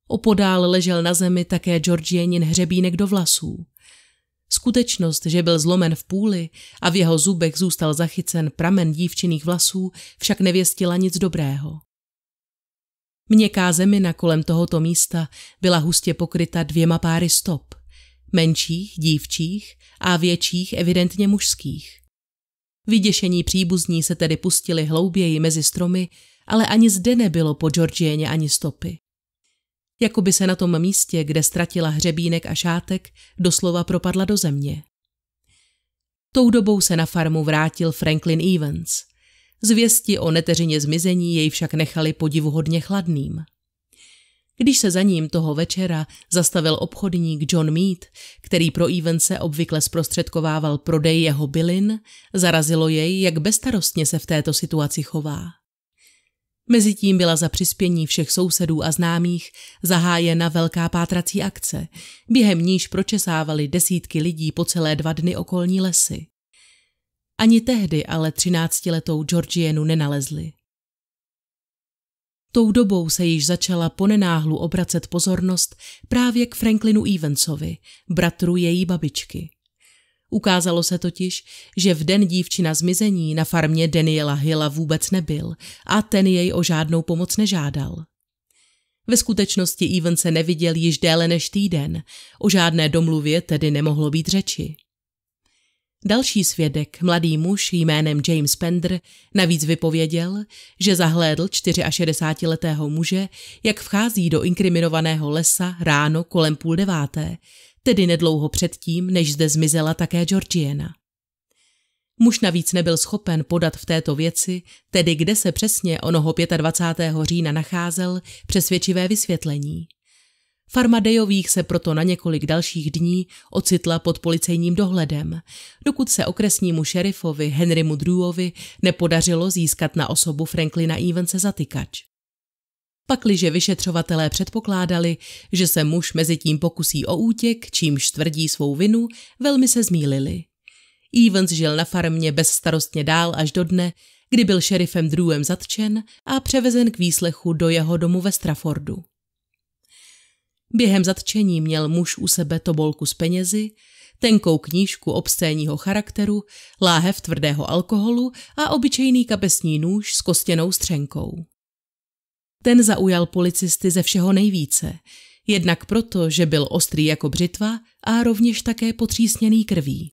Opodál ležel na zemi také Georgienin hřebínek do vlasů. Skutečnost, že byl zlomen v půli a v jeho zubech zůstal zachycen pramen dívčiných vlasů, však nevěstila nic dobrého. Měkká zemina kolem tohoto místa byla hustě pokryta dvěma páry stop, menších, dívčích a větších, evidentně mužských. Vyděšení příbuzní se tedy pustili hlouběji mezi stromy, ale ani zde nebylo po Georgieně ani stopy. Jakoby se na tom místě, kde ztratila hřebínek a šátek, doslova propadla do země. Tou dobou se na farmu vrátil Franklin Evans – Zvěsti o neteřině zmizení jej však nechali podivuhodně chladným. Když se za ním toho večera zastavil obchodník John Mead, který pro Evense obvykle zprostředkovával prodej jeho bylin, zarazilo jej, jak bestarostně se v této situaci chová. Mezitím byla za přispění všech sousedů a známých zahájena velká pátrací akce, během níž pročesávali desítky lidí po celé dva dny okolní lesy. Ani tehdy ale třináctiletou Georgienu nenalezli. Tou dobou se již začala ponenáhlu obracet pozornost právě k Franklinu Evansovi, bratru její babičky. Ukázalo se totiž, že v den dívčina zmizení na farmě Daniela Hilla vůbec nebyl a ten jej o žádnou pomoc nežádal. Ve skutečnosti Even se neviděl již déle než týden, o žádné domluvě tedy nemohlo být řeči. Další svědek, mladý muž jménem James Pender, navíc vypověděl, že zahlédl 64-letého muže, jak vchází do inkriminovaného lesa ráno kolem půl deváté, tedy nedlouho předtím, než zde zmizela také Georgiana. Muž navíc nebyl schopen podat v této věci, tedy kde se přesně onoho 25. října nacházel, přesvědčivé vysvětlení. Farma Dejových se proto na několik dalších dní ocitla pod policejním dohledem, dokud se okresnímu šerifovi Henrymu Drewovi nepodařilo získat na osobu Franklina Evense zatykač. Pakliže vyšetřovatelé předpokládali, že se muž mezi tím pokusí o útěk, čímž tvrdí svou vinu, velmi se zmýlili. Evans žil na farmě bezstarostně dál až do dne, kdy byl šerifem Drewem zatčen a převezen k výslechu do jeho domu ve Straffordu. Během zatčení měl muž u sebe tobolku s penězi, tenkou knížku obscénního charakteru, láhev tvrdého alkoholu a obyčejný kapesní nůž s kostěnou střenkou. Ten zaujal policisty ze všeho nejvíce, jednak proto, že byl ostrý jako břitva a rovněž také potřísněný krví.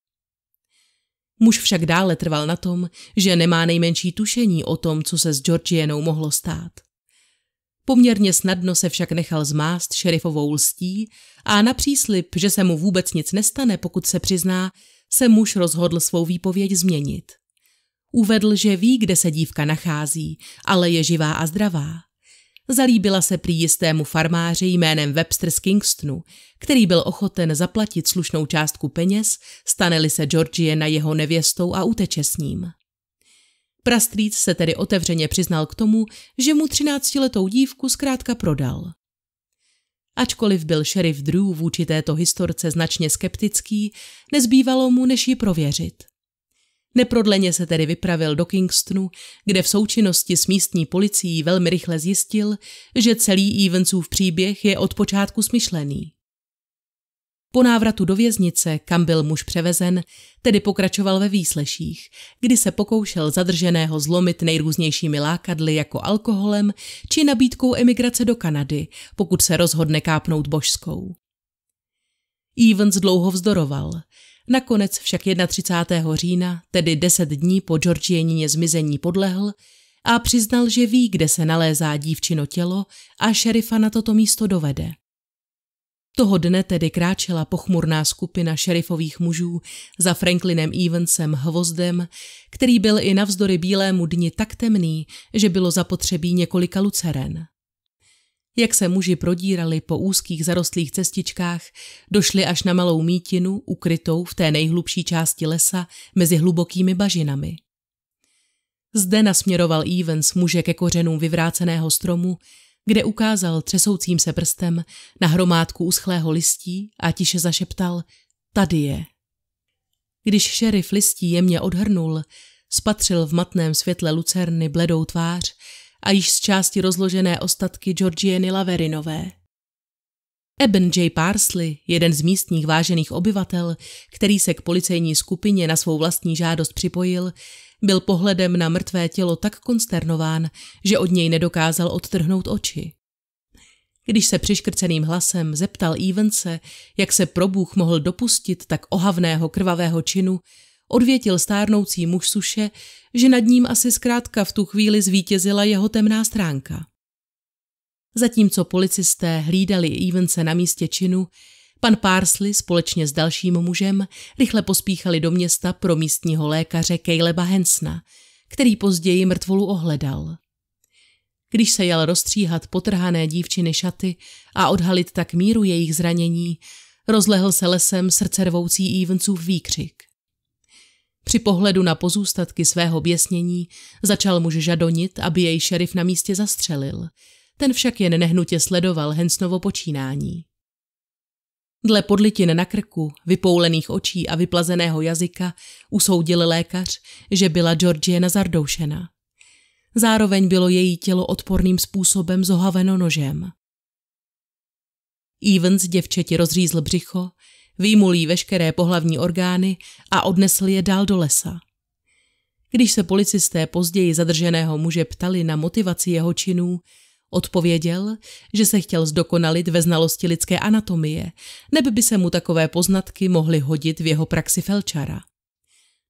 Muž však dále trval na tom, že nemá nejmenší tušení o tom, co se s Georgienou mohlo stát. Poměrně snadno se však nechal zmást šerifovou lstí a na příslip, že se mu vůbec nic nestane, pokud se přizná, se muž rozhodl svou výpověď změnit. Uvedl, že ví, kde se dívka nachází, ale je živá a zdravá. Zalíbila se prý jistému farmáři jménem Webster z Kingstonu, který byl ochoten zaplatit slušnou částku peněz, stane-li se Georgie na jeho nevěstou a uteče s ním. Prastrýc se tedy otevřeně přiznal k tomu, že mu třináctiletou dívku zkrátka prodal. Ačkoliv byl šerif Drew vůči této historce značně skeptický, nezbývalo mu, než ji prověřit. Neprodleně se tedy vypravil do Kingstonu, kde v součinnosti s místní policií velmi rychle zjistil, že celý Evansův příběh je od počátku smyšlený. Po návratu do věznice, kam byl muž převezen, tedy pokračoval ve výsleších, kdy se pokoušel zadrženého zlomit nejrůznějšími lákadly jako alkoholem či nabídkou emigrace do Kanady, pokud se rozhodne kápnout božskou. Evans dlouho vzdoroval. Nakonec však 31. října, tedy deset dní po Georgianině zmizení podlehl a přiznal, že ví, kde se nalézá dívčino tělo a šerifa na toto místo dovede. Toho dne tedy kráčela pochmurná skupina šerifových mužů za Franklinem Evansem Hvozdem, který byl i navzdory bílému dni tak temný, že bylo zapotřebí několika luceren. Jak se muži prodírali po úzkých zarostlých cestičkách, došli až na malou mítinu, ukrytou v té nejhlubší části lesa mezi hlubokými bažinami. Zde nasměroval Evans muže ke kořenům vyvráceného stromu kde ukázal třesoucím se prstem na hromádku uschlého listí a tiše zašeptal Tady je. Když šerif listí jemně odhrnul, spatřil v matném světle lucerny bledou tvář a již z části rozložené ostatky Georgieny Laverinové. Eben J. Parsley, jeden z místních vážených obyvatel, který se k policejní skupině na svou vlastní žádost připojil, byl pohledem na mrtvé tělo tak konsternován, že od něj nedokázal odtrhnout oči. Když se přiškrceným hlasem zeptal Evense, jak se probůh mohl dopustit tak ohavného krvavého činu, odvětil stárnoucí muž suše, že nad ním asi zkrátka v tu chvíli zvítězila jeho temná stránka. Zatímco policisté hlídali Evense na místě činu, Pan Parsley společně s dalším mužem rychle pospíchali do města pro místního lékaře Kejleba Hensna, který později mrtvolu ohledal. Když se jel rozstříhat potrhané dívčiny šaty a odhalit tak míru jejich zranění, rozlehl se lesem srdcervoucí Evansův výkřik. Při pohledu na pozůstatky svého běsnění začal muž žadonit, aby jej šerif na místě zastřelil. Ten však jen nehnutě sledoval Hensnovo počínání. Dle podlitin na krku, vypoulených očí a vyplazeného jazyka usoudil lékař, že byla Georgiana zardoušená. Zároveň bylo její tělo odporným způsobem zohaveno nožem. Evans děvčeti rozřízl břicho, výmul jí veškeré pohlavní orgány a odnesl je dál do lesa. Když se policisté později zadrženého muže ptali na motivaci jeho činů, Odpověděl, že se chtěl zdokonalit ve znalosti lidské anatomie, neby by se mu takové poznatky mohly hodit v jeho praxi felčara.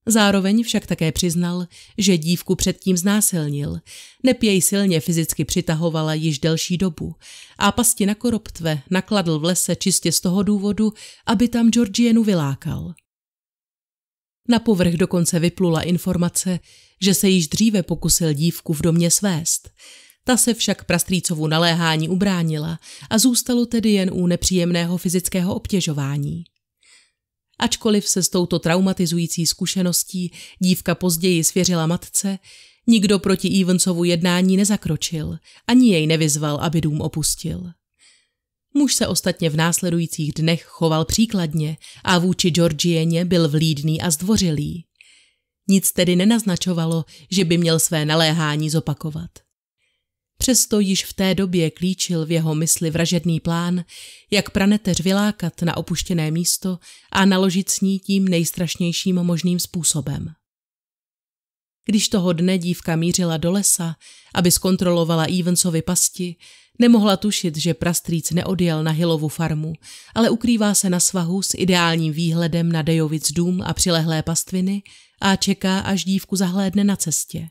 Zároveň však také přiznal, že dívku předtím znásilnil, neb jej silně fyzicky přitahovala již delší dobu a pasti na koroptve nakladl v lese čistě z toho důvodu, aby tam Georgienu vylákal. Na povrch dokonce vyplula informace, že se již dříve pokusil dívku v domě svést – ta se však Prastrýcovu naléhání ubránila a zůstalo tedy jen u nepříjemného fyzického obtěžování. Ačkoliv se s touto traumatizující zkušeností dívka později svěřila matce, nikdo proti Evansovu jednání nezakročil, ani jej nevyzval, aby dům opustil. Muž se ostatně v následujících dnech choval příkladně a vůči Georgieně byl vlídný a zdvořilý. Nic tedy nenaznačovalo, že by měl své naléhání zopakovat. Přesto již v té době klíčil v jeho mysli vražedný plán, jak praneteř vylákat na opuštěné místo a naložit s ní tím nejstrašnějším možným způsobem. Když toho dne dívka mířila do lesa, aby zkontrolovala Evansovi pasti, nemohla tušit, že prastříc neodjel na Hilovu farmu, ale ukrývá se na svahu s ideálním výhledem na Dejovic dům a přilehlé pastviny a čeká, až dívku zahlédne na cestě.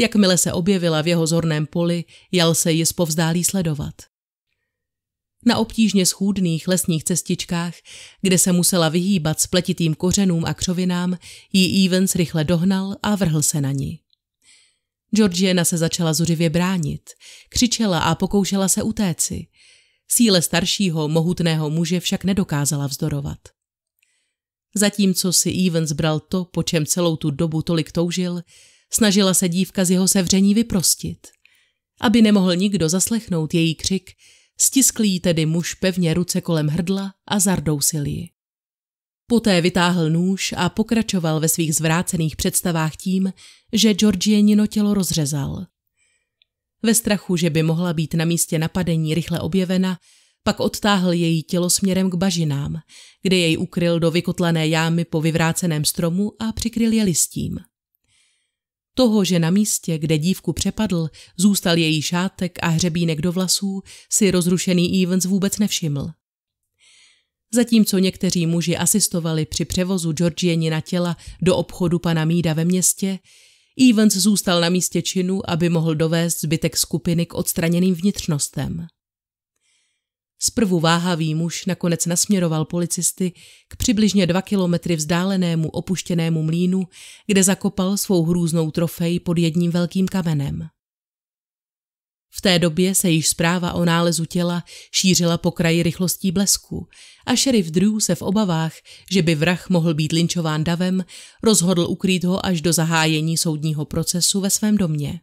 Jakmile se objevila v jeho zorném poli, jal se ji zpovzdálí sledovat. Na obtížně schůdných lesních cestičkách, kde se musela vyhýbat spletitým kořenům a křovinám, ji Evans rychle dohnal a vrhl se na ní. Georgiana se začala zuřivě bránit, křičela a pokoušela se utéci. Síle staršího, mohutného muže však nedokázala vzdorovat. Zatímco si Evans bral to, po čem celou tu dobu tolik toužil, Snažila se dívka z jeho sevření vyprostit. Aby nemohl nikdo zaslechnout její křik, stiskl jí tedy muž pevně ruce kolem hrdla a zardousil ji. Poté vytáhl nůž a pokračoval ve svých zvrácených představách tím, že Georgienino tělo rozřezal. Ve strachu, že by mohla být na místě napadení rychle objevena, pak odtáhl její tělo směrem k bažinám, kde jej ukryl do vykotlané jámy po vyvráceném stromu a přikryl je listím. Toho, že na místě, kde dívku přepadl, zůstal její šátek a hřebínek do vlasů, si rozrušený Evans vůbec nevšiml. Zatímco někteří muži asistovali při převozu na těla do obchodu pana Mída ve městě, Evans zůstal na místě činu, aby mohl dovést zbytek skupiny k odstraněným vnitřnostem. Zprvu váhavý muž nakonec nasměroval policisty k přibližně dva kilometry vzdálenému opuštěnému mlínu, kde zakopal svou hrůznou trofej pod jedním velkým kamenem. V té době se již zpráva o nálezu těla šířila po kraji rychlostí blesku a šerif Drew se v obavách, že by vrah mohl být linčován davem, rozhodl ukrýt ho až do zahájení soudního procesu ve svém domě.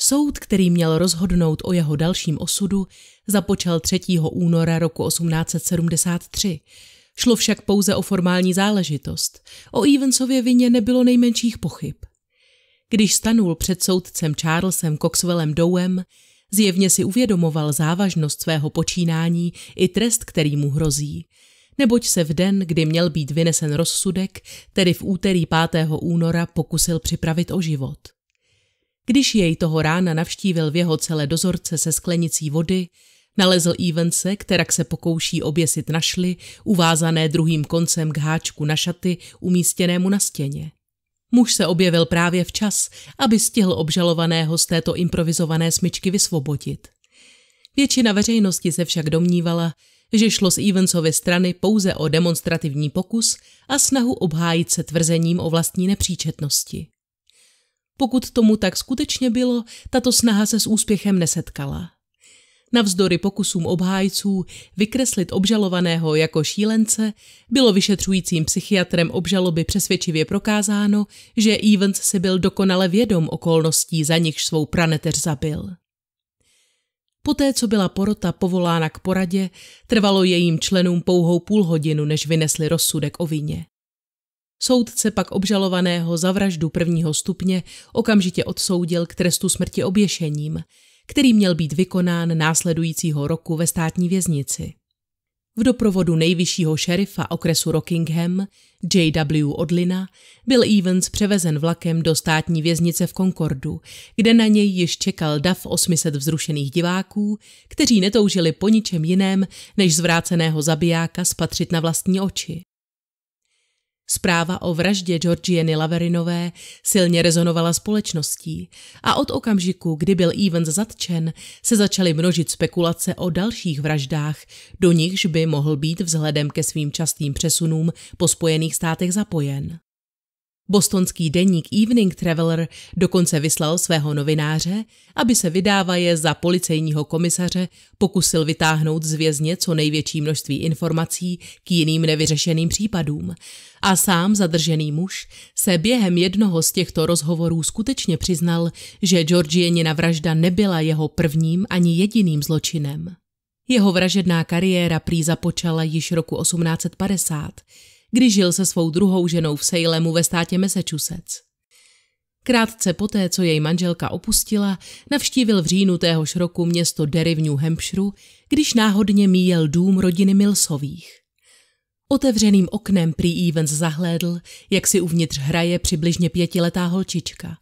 Soud, který měl rozhodnout o jeho dalším osudu, započal 3. února roku 1873. Šlo však pouze o formální záležitost. O Evansově vině nebylo nejmenších pochyb. Když stanul před soudcem Charlesem Coxwellem Dowem, zjevně si uvědomoval závažnost svého počínání i trest, který mu hrozí, neboť se v den, kdy měl být vynesen rozsudek, tedy v úterý 5. února, pokusil připravit o život – když jej toho rána navštívil v jeho celé dozorce se sklenicí vody, nalezl Evense, kterak se pokouší oběsit našli, uvázané druhým koncem k háčku na šaty umístěnému na stěně. Muž se objevil právě včas, aby stihl obžalovaného z této improvizované smyčky vysvobodit. Většina veřejnosti se však domnívala, že šlo z Evansovy strany pouze o demonstrativní pokus a snahu obhájit se tvrzením o vlastní nepříčetnosti. Pokud tomu tak skutečně bylo, tato snaha se s úspěchem nesetkala. Navzdory pokusům obhájců vykreslit obžalovaného jako šílence, bylo vyšetřujícím psychiatrem obžaloby přesvědčivě prokázáno, že Evans si byl dokonale vědom okolností, za nichž svou praneteř zabil. Poté, co byla porota povolána k poradě, trvalo jejím členům pouhou půl hodinu, než vynesli rozsudek o vině. Soudce pak obžalovaného za vraždu prvního stupně okamžitě odsoudil k trestu smrti oběšením, který měl být vykonán následujícího roku ve státní věznici. V doprovodu nejvyššího šerifa okresu Rockingham, J.W. Odlina, byl Evans převezen vlakem do státní věznice v Concordu, kde na něj již čekal dav 800 vzrušených diváků, kteří netoužili po ničem jiném, než zvráceného zabijáka spatřit na vlastní oči. Zpráva o vraždě Georgieny Laverinové silně rezonovala společností a od okamžiku, kdy byl Evans zatčen, se začaly množit spekulace o dalších vraždách, do nichž by mohl být vzhledem ke svým častým přesunům po Spojených státech zapojen. Bostonský deník Evening Traveler dokonce vyslal svého novináře, aby se vydávaje za policejního komisaře pokusil vytáhnout z vězně co největší množství informací k jiným nevyřešeným případům. A sám zadržený muž se během jednoho z těchto rozhovorů skutečně přiznal, že Georgienina vražda nebyla jeho prvním ani jediným zločinem. Jeho vražedná kariéra prý započala již roku 1850, kdy žil se svou druhou ženou v Salemu ve státě Massachusetts. Krátce poté, co jej manželka opustila, navštívil v říjnu téhož roku město Derry v New Hampshire, když náhodně míjel dům rodiny Milsových. Otevřeným oknem prý Evans zahlédl, jak si uvnitř hraje přibližně pětiletá holčička.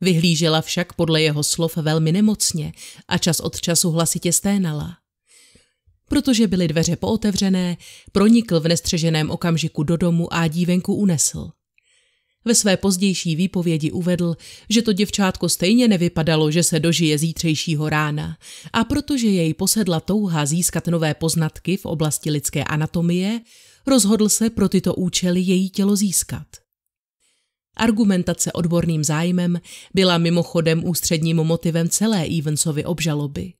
Vyhlížela však podle jeho slov velmi nemocně a čas od času hlasitě sténala. Protože byly dveře pootevřené, pronikl v nestřeženém okamžiku do domu a dívenku unesl. Ve své pozdější výpovědi uvedl, že to děvčátko stejně nevypadalo, že se dožije zítřejšího rána a protože jej posedla touha získat nové poznatky v oblasti lidské anatomie, rozhodl se pro tyto účely její tělo získat. Argumentace odborným zájmem byla mimochodem ústředním motivem celé Evansovy obžaloby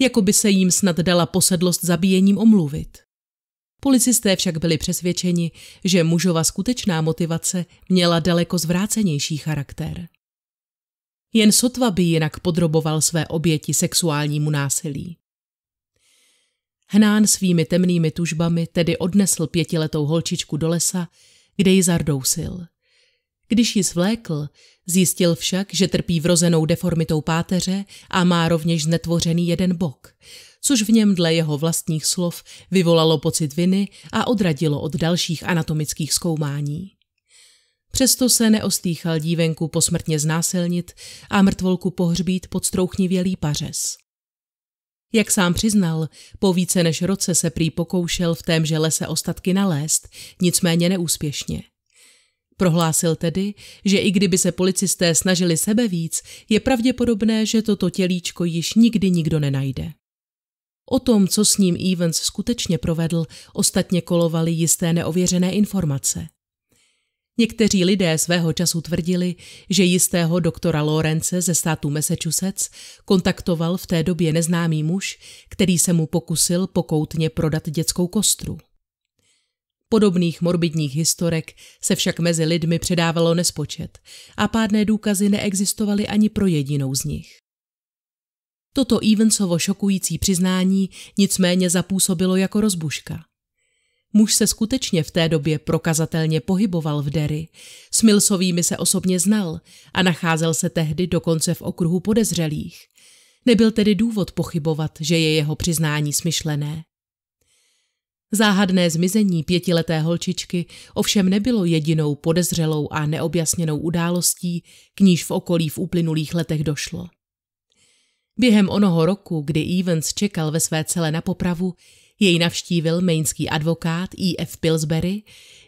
jako by se jim snad dala posedlost zabíjením omluvit. Policisté však byli přesvědčeni, že mužova skutečná motivace měla daleko zvrácenější charakter. Jen sotva by jinak podroboval své oběti sexuálnímu násilí. Hnán svými temnými tužbami tedy odnesl pětiletou holčičku do lesa, kde ji zardousil. Když ji zvlékl, zjistil však, že trpí vrozenou deformitou páteře a má rovněž znetvořený jeden bok, což v něm dle jeho vlastních slov vyvolalo pocit viny a odradilo od dalších anatomických zkoumání. Přesto se neostýchal dívenku posmrtně znásilnit a mrtvolku pohřbít pod strouchnivělý pařez. Jak sám přiznal, po více než roce se prý pokoušel v témže lese ostatky nalézt, nicméně neúspěšně. Prohlásil tedy, že i kdyby se policisté snažili sebe víc, je pravděpodobné, že toto tělíčko již nikdy nikdo nenajde. O tom, co s ním Evans skutečně provedl, ostatně kolovaly jisté neověřené informace. Někteří lidé svého času tvrdili, že jistého doktora Lorence ze státu Massachusetts kontaktoval v té době neznámý muž, který se mu pokusil pokoutně prodat dětskou kostru. Podobných morbidních historek se však mezi lidmi předávalo nespočet a pádné důkazy neexistovaly ani pro jedinou z nich. Toto Evansovo šokující přiznání nicméně zapůsobilo jako rozbuška. Muž se skutečně v té době prokazatelně pohyboval v Derry, s Milsovými se osobně znal a nacházel se tehdy dokonce v okruhu podezřelých. Nebyl tedy důvod pochybovat, že je jeho přiznání smyšlené. Záhadné zmizení pětileté holčičky ovšem nebylo jedinou podezřelou a neobjasněnou událostí, k níž v okolí v uplynulých letech došlo. Během onoho roku, kdy Evans čekal ve své cele na popravu, Jej navštívil mainský advokát E.F. Pillsbury,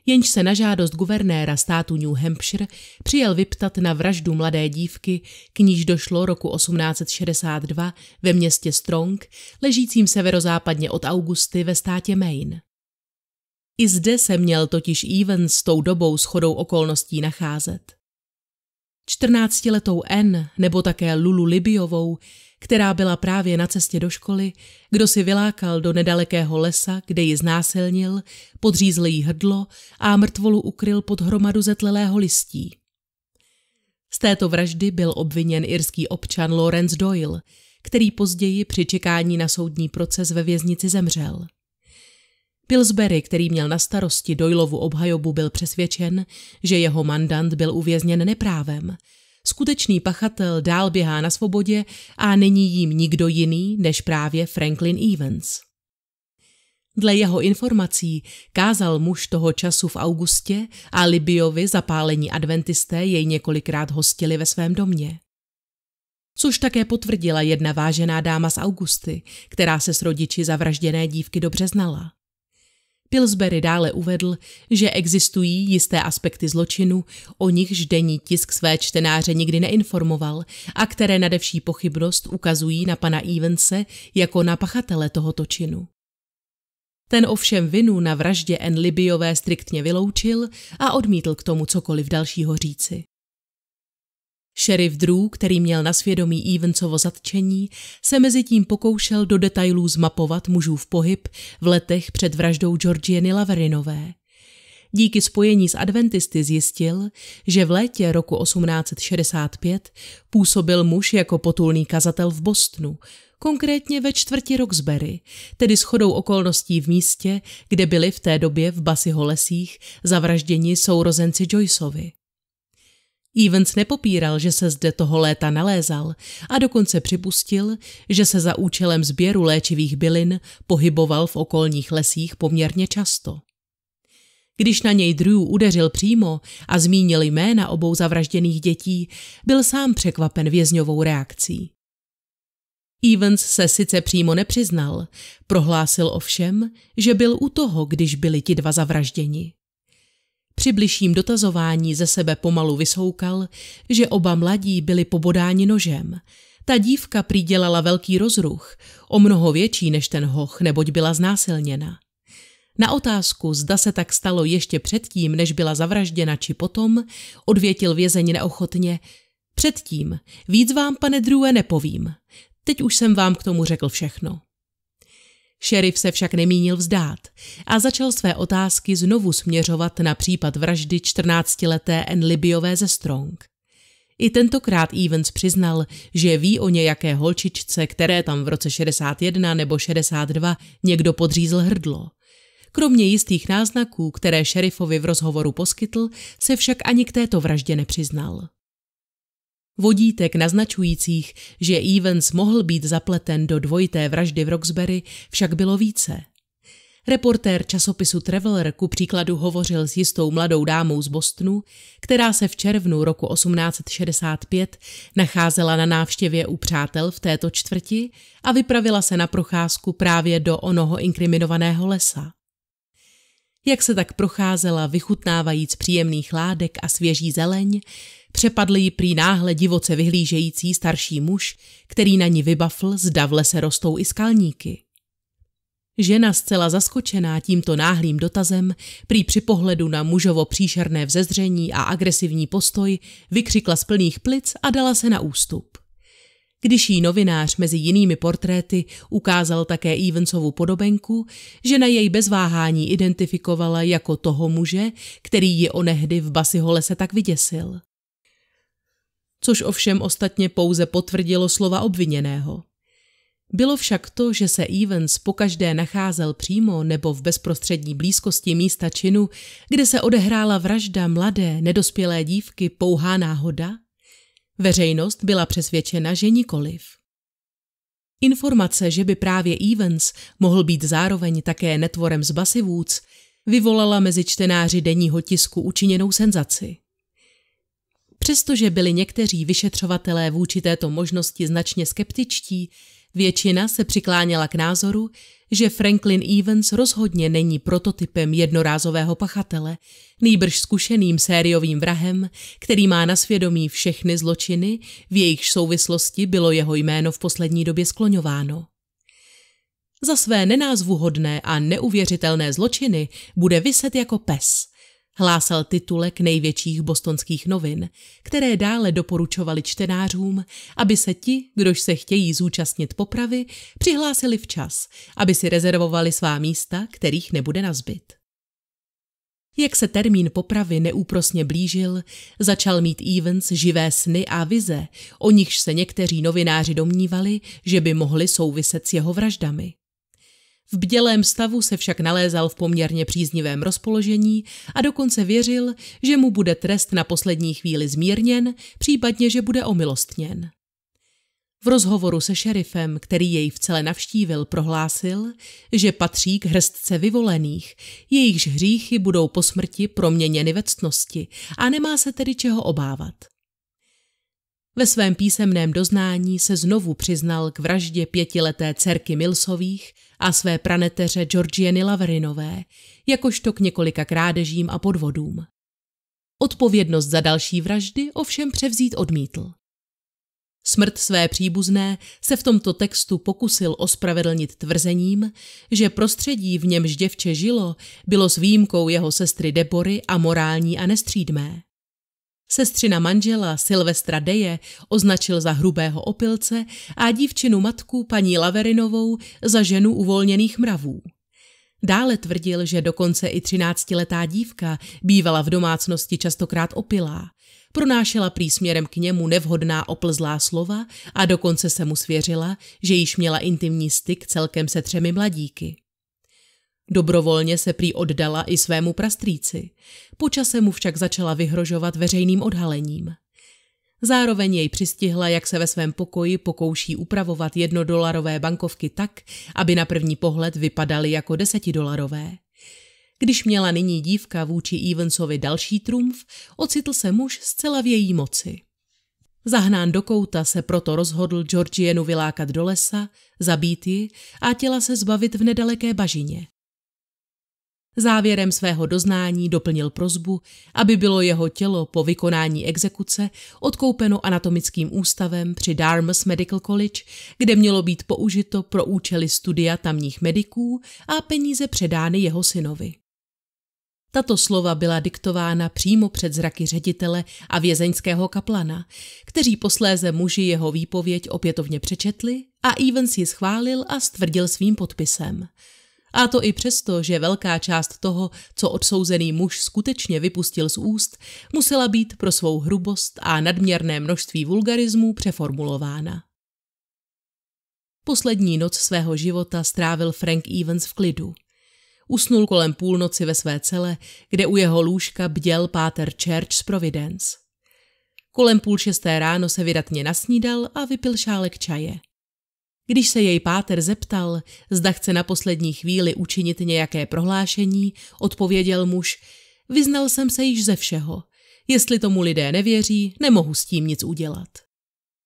jenž se na žádost guvernéra státu New Hampshire přijel vyptat na vraždu mladé dívky, k níž došlo roku 1862 ve městě Strong, ležícím severozápadně od Augusty ve státě Maine. I zde se měl totiž Evans s tou dobou schodou okolností nacházet. 14 letou N nebo také Lulu Libiovou která byla právě na cestě do školy, kdo si vylákal do nedalekého lesa, kde ji znásilnil, podřízl jí hrdlo a mrtvolu ukryl pod hromadu zetlelého listí. Z této vraždy byl obviněn irský občan Lawrence Doyle, který později při čekání na soudní proces ve věznici zemřel. Pillsbury, který měl na starosti Doylovu obhajobu, byl přesvědčen, že jeho mandant byl uvězněn neprávem – Skutečný pachatel dál běhá na svobodě a není jím nikdo jiný než právě Franklin Evans. Dle jeho informací kázal muž toho času v Augustě a Libiovi zapálení adventisté jej několikrát hostili ve svém domě. Což také potvrdila jedna vážená dáma z Augusty, která se s rodiči zavražděné dívky dobře znala. Pillsbury dále uvedl, že existují jisté aspekty zločinu, o nichž denní tisk své čtenáře nikdy neinformoval a které nadevší pochybnost ukazují na pana Evense jako na pachatele tohoto činu. Ten ovšem vinu na vraždě N. Libiové striktně vyloučil a odmítl k tomu cokoliv dalšího říci. Šerif Drew, který měl na svědomí Evansovo zatčení, se mezi tím pokoušel do detailů zmapovat mužův pohyb v letech před vraždou Georgieny Laverinové. Díky spojení s adventisty zjistil, že v létě roku 1865 působil muž jako potulný kazatel v Bostonu, konkrétně ve čtvrti Roxbury, tedy shodou okolností v místě, kde byli v té době v Basiho lesích zavražděni sourozenci Joyceovi. Evans nepopíral, že se zde toho léta nalézal a dokonce připustil, že se za účelem sběru léčivých bylin pohyboval v okolních lesích poměrně často. Když na něj Drew udeřil přímo a zmínil jména obou zavražděných dětí, byl sám překvapen vězňovou reakcí. Evans se sice přímo nepřiznal, prohlásil ovšem, že byl u toho, když byli ti dva zavražděni. Při bližším dotazování ze sebe pomalu vysoukal, že oba mladí byli pobodáni nožem. Ta dívka přidělala velký rozruch, o mnoho větší než ten hoch, neboť byla znásilněna. Na otázku, zda se tak stalo ještě předtím, než byla zavražděna či potom, odvětil vězeň neochotně Předtím, víc vám, pane Drue, nepovím. Teď už jsem vám k tomu řekl všechno. Šerif se však nemínil vzdát a začal své otázky znovu směřovat na případ vraždy 14-leté N. Libiové ze Strong. I tentokrát Evans přiznal, že ví o nějaké holčičce, které tam v roce 61 nebo 62 někdo podřízl hrdlo. Kromě jistých náznaků, které šerifovi v rozhovoru poskytl, se však ani k této vraždě nepřiznal. Vodítek naznačujících, že Evans mohl být zapleten do dvojité vraždy v Roxbury, však bylo více. Reportér časopisu Traveler ku příkladu hovořil s jistou mladou dámou z Bostonu, která se v červnu roku 1865 nacházela na návštěvě u přátel v této čtvrti a vypravila se na procházku právě do onoho inkriminovaného lesa. Jak se tak procházela, vychutnávajíc příjemný ládek a svěží zeleň, Přepadl ji prý náhle divoce vyhlížející starší muž, který na ní vybafl, zda v lese rostou i skalníky. Žena zcela zaskočená tímto náhlým dotazem, prý při pohledu na mužovo příšerné vzezření a agresivní postoj, vykřikla z plných plic a dala se na ústup. Když jí novinář mezi jinými portréty ukázal také Evansovu podobenku, žena jej bez váhání identifikovala jako toho muže, který ji onehdy v Basiho se tak vyděsil což ovšem ostatně pouze potvrdilo slova obviněného. Bylo však to, že se Evans pokaždé nacházel přímo nebo v bezprostřední blízkosti místa činu, kde se odehrála vražda mladé, nedospělé dívky pouhá náhoda? Veřejnost byla přesvědčena, že nikoliv. Informace, že by právě Evans mohl být zároveň také netvorem z Basivůc, vyvolala mezi čtenáři denního tisku učiněnou senzaci. Přestože byli někteří vyšetřovatelé vůči této možnosti značně skeptičtí, většina se přikláněla k názoru, že Franklin Evans rozhodně není prototypem jednorázového pachatele, nýbrž zkušeným sériovým vrahem, který má na svědomí všechny zločiny, v jejich souvislosti bylo jeho jméno v poslední době skloňováno. Za své nenázvuhodné a neuvěřitelné zločiny bude vyset jako pes – Hlásal titulek největších bostonských novin, které dále doporučovali čtenářům, aby se ti, kdož se chtějí zúčastnit popravy, přihlásili včas, aby si rezervovali svá místa, kterých nebude na zbyt. Jak se termín popravy neúprosně blížil, začal mít Evans živé sny a vize, o nichž se někteří novináři domnívali, že by mohly souviset s jeho vraždami. V bdělém stavu se však nalézal v poměrně příznivém rozpoložení a dokonce věřil, že mu bude trest na poslední chvíli zmírněn, případně že bude omilostněn. V rozhovoru se šerifem, který jej v celé navštívil, prohlásil, že patří k hrstce vyvolených, jejichž hříchy budou po smrti proměněny ve ctnosti a nemá se tedy čeho obávat. Ve svém písemném doznání se znovu přiznal k vraždě pětileté dcerky Milsových a své praneteře Georgieny Lavrinové, jakožto k několika krádežím a podvodům. Odpovědnost za další vraždy ovšem převzít odmítl. Smrt své příbuzné se v tomto textu pokusil ospravedlnit tvrzením, že prostředí, v němž děvče žilo, bylo s výjimkou jeho sestry Debory a morální a nestřídmé. Sestřina manžela Silvestra Deje označil za hrubého opilce a dívčinu matku paní Laverinovou za ženu uvolněných mravů. Dále tvrdil, že dokonce i třináctiletá dívka bývala v domácnosti častokrát opilá. Pronášela přísměrem k němu nevhodná oplzlá slova a dokonce se mu svěřila, že již měla intimní styk celkem se třemi mladíky. Dobrovolně se prý oddala i svému prastříci. Po čase mu však začala vyhrožovat veřejným odhalením. Zároveň jej přistihla, jak se ve svém pokoji pokouší upravovat jednodolarové bankovky tak, aby na první pohled vypadaly jako desetidolarové. Když měla nyní dívka vůči Evansovi další trumf, ocitl se muž zcela v její moci. Zahnán do kouta se proto rozhodl Georgienu vylákat do lesa, zabít ji a těla se zbavit v nedaleké bažině. Závěrem svého doznání doplnil prozbu, aby bylo jeho tělo po vykonání exekuce odkoupeno anatomickým ústavem při Dartmouth Medical College, kde mělo být použito pro účely studia tamních mediků a peníze předány jeho synovi. Tato slova byla diktována přímo před zraky ředitele a vězeňského kaplana, kteří posléze muži jeho výpověď opětovně přečetli a Evans ji schválil a stvrdil svým podpisem – a to i přesto, že velká část toho, co odsouzený muž skutečně vypustil z úst, musela být pro svou hrubost a nadměrné množství vulgarismů přeformulována. Poslední noc svého života strávil Frank Evans v klidu. Usnul kolem půlnoci ve své cele, kde u jeho lůžka bděl páter Church z Providence. Kolem půl šesté ráno se vydatně nasnídal a vypil šálek čaje – když se jej páter zeptal, zda chce na poslední chvíli učinit nějaké prohlášení, odpověděl muž, vyznal jsem se již ze všeho. Jestli tomu lidé nevěří, nemohu s tím nic udělat.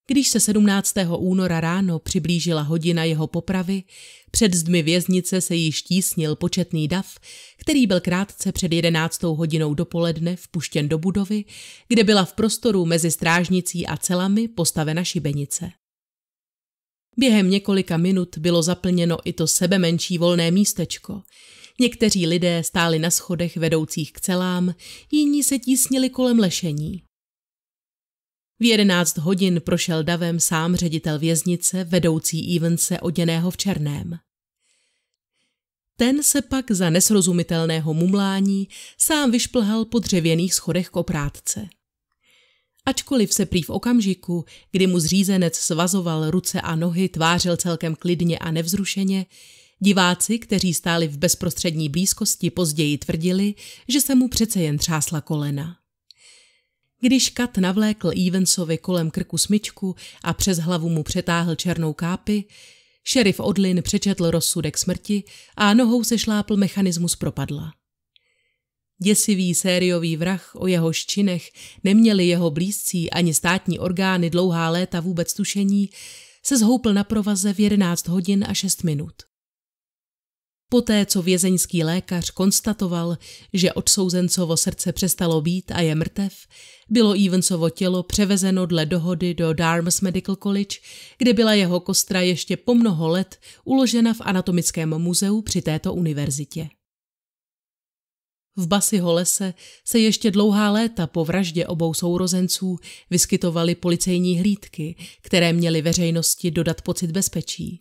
Když se 17. února ráno přiblížila hodina jeho popravy, před zdmi věznice se již tísnil početný dav, který byl krátce před 11. hodinou dopoledne vpuštěn do budovy, kde byla v prostoru mezi strážnicí a celami postavena šibenice. Během několika minut bylo zaplněno i to sebe menší volné místečko. Někteří lidé stáli na schodech vedoucích k celám, jiní se tísnili kolem lešení. V jedenáct hodin prošel davem sám ředitel věznice, vedoucí Evense oděného v černém. Ten se pak za nesrozumitelného mumlání sám vyšplhal po dřevěných schodech k oprátce. Ačkoliv se prý v okamžiku, kdy mu zřízenec svazoval ruce a nohy, tvářil celkem klidně a nevzrušeně, diváci, kteří stáli v bezprostřední blízkosti, později tvrdili, že se mu přece jen třásla kolena. Když Kat navlékl Evansovi kolem krku smyčku a přes hlavu mu přetáhl černou kápi, šerif Odlin přečetl rozsudek smrti a nohou se šlápl mechanismus propadla. Děsivý sériový vrah, o jeho ščinech neměli jeho blízcí ani státní orgány dlouhá léta vůbec tušení, se zhoupl na provaze v 11 hodin a 6 minut. Poté, co vězeňský lékař konstatoval, že odsouzencovo srdce přestalo být a je mrtev, bylo Evansovo tělo převezeno dle dohody do Dartmouth Medical College, kde byla jeho kostra ještě po mnoho let uložena v anatomickém muzeu při této univerzitě. V Basyho lese se ještě dlouhá léta po vraždě obou sourozenců vyskytovaly policejní hlídky, které měly veřejnosti dodat pocit bezpečí.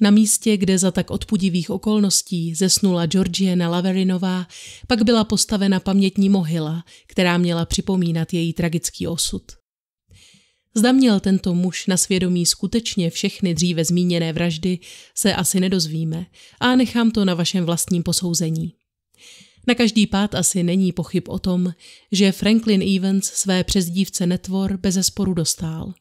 Na místě, kde za tak odpudivých okolností zesnula Georgiana Laverinová, pak byla postavena pamětní mohyla, která měla připomínat její tragický osud. Zda měl tento muž na svědomí skutečně všechny dříve zmíněné vraždy, se asi nedozvíme a nechám to na vašem vlastním posouzení. Na každý pád asi není pochyb o tom, že Franklin Evans své přezdívce netvor bez zesporu dostal.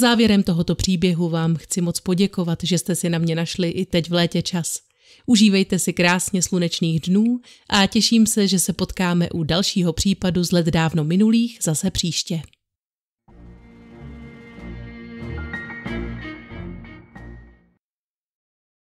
Závěrem tohoto příběhu vám chci moc poděkovat, že jste si na mě našli i teď v létě čas. Užívejte si krásně slunečných dnů a těším se, že se potkáme u dalšího případu z let dávno minulých zase příště.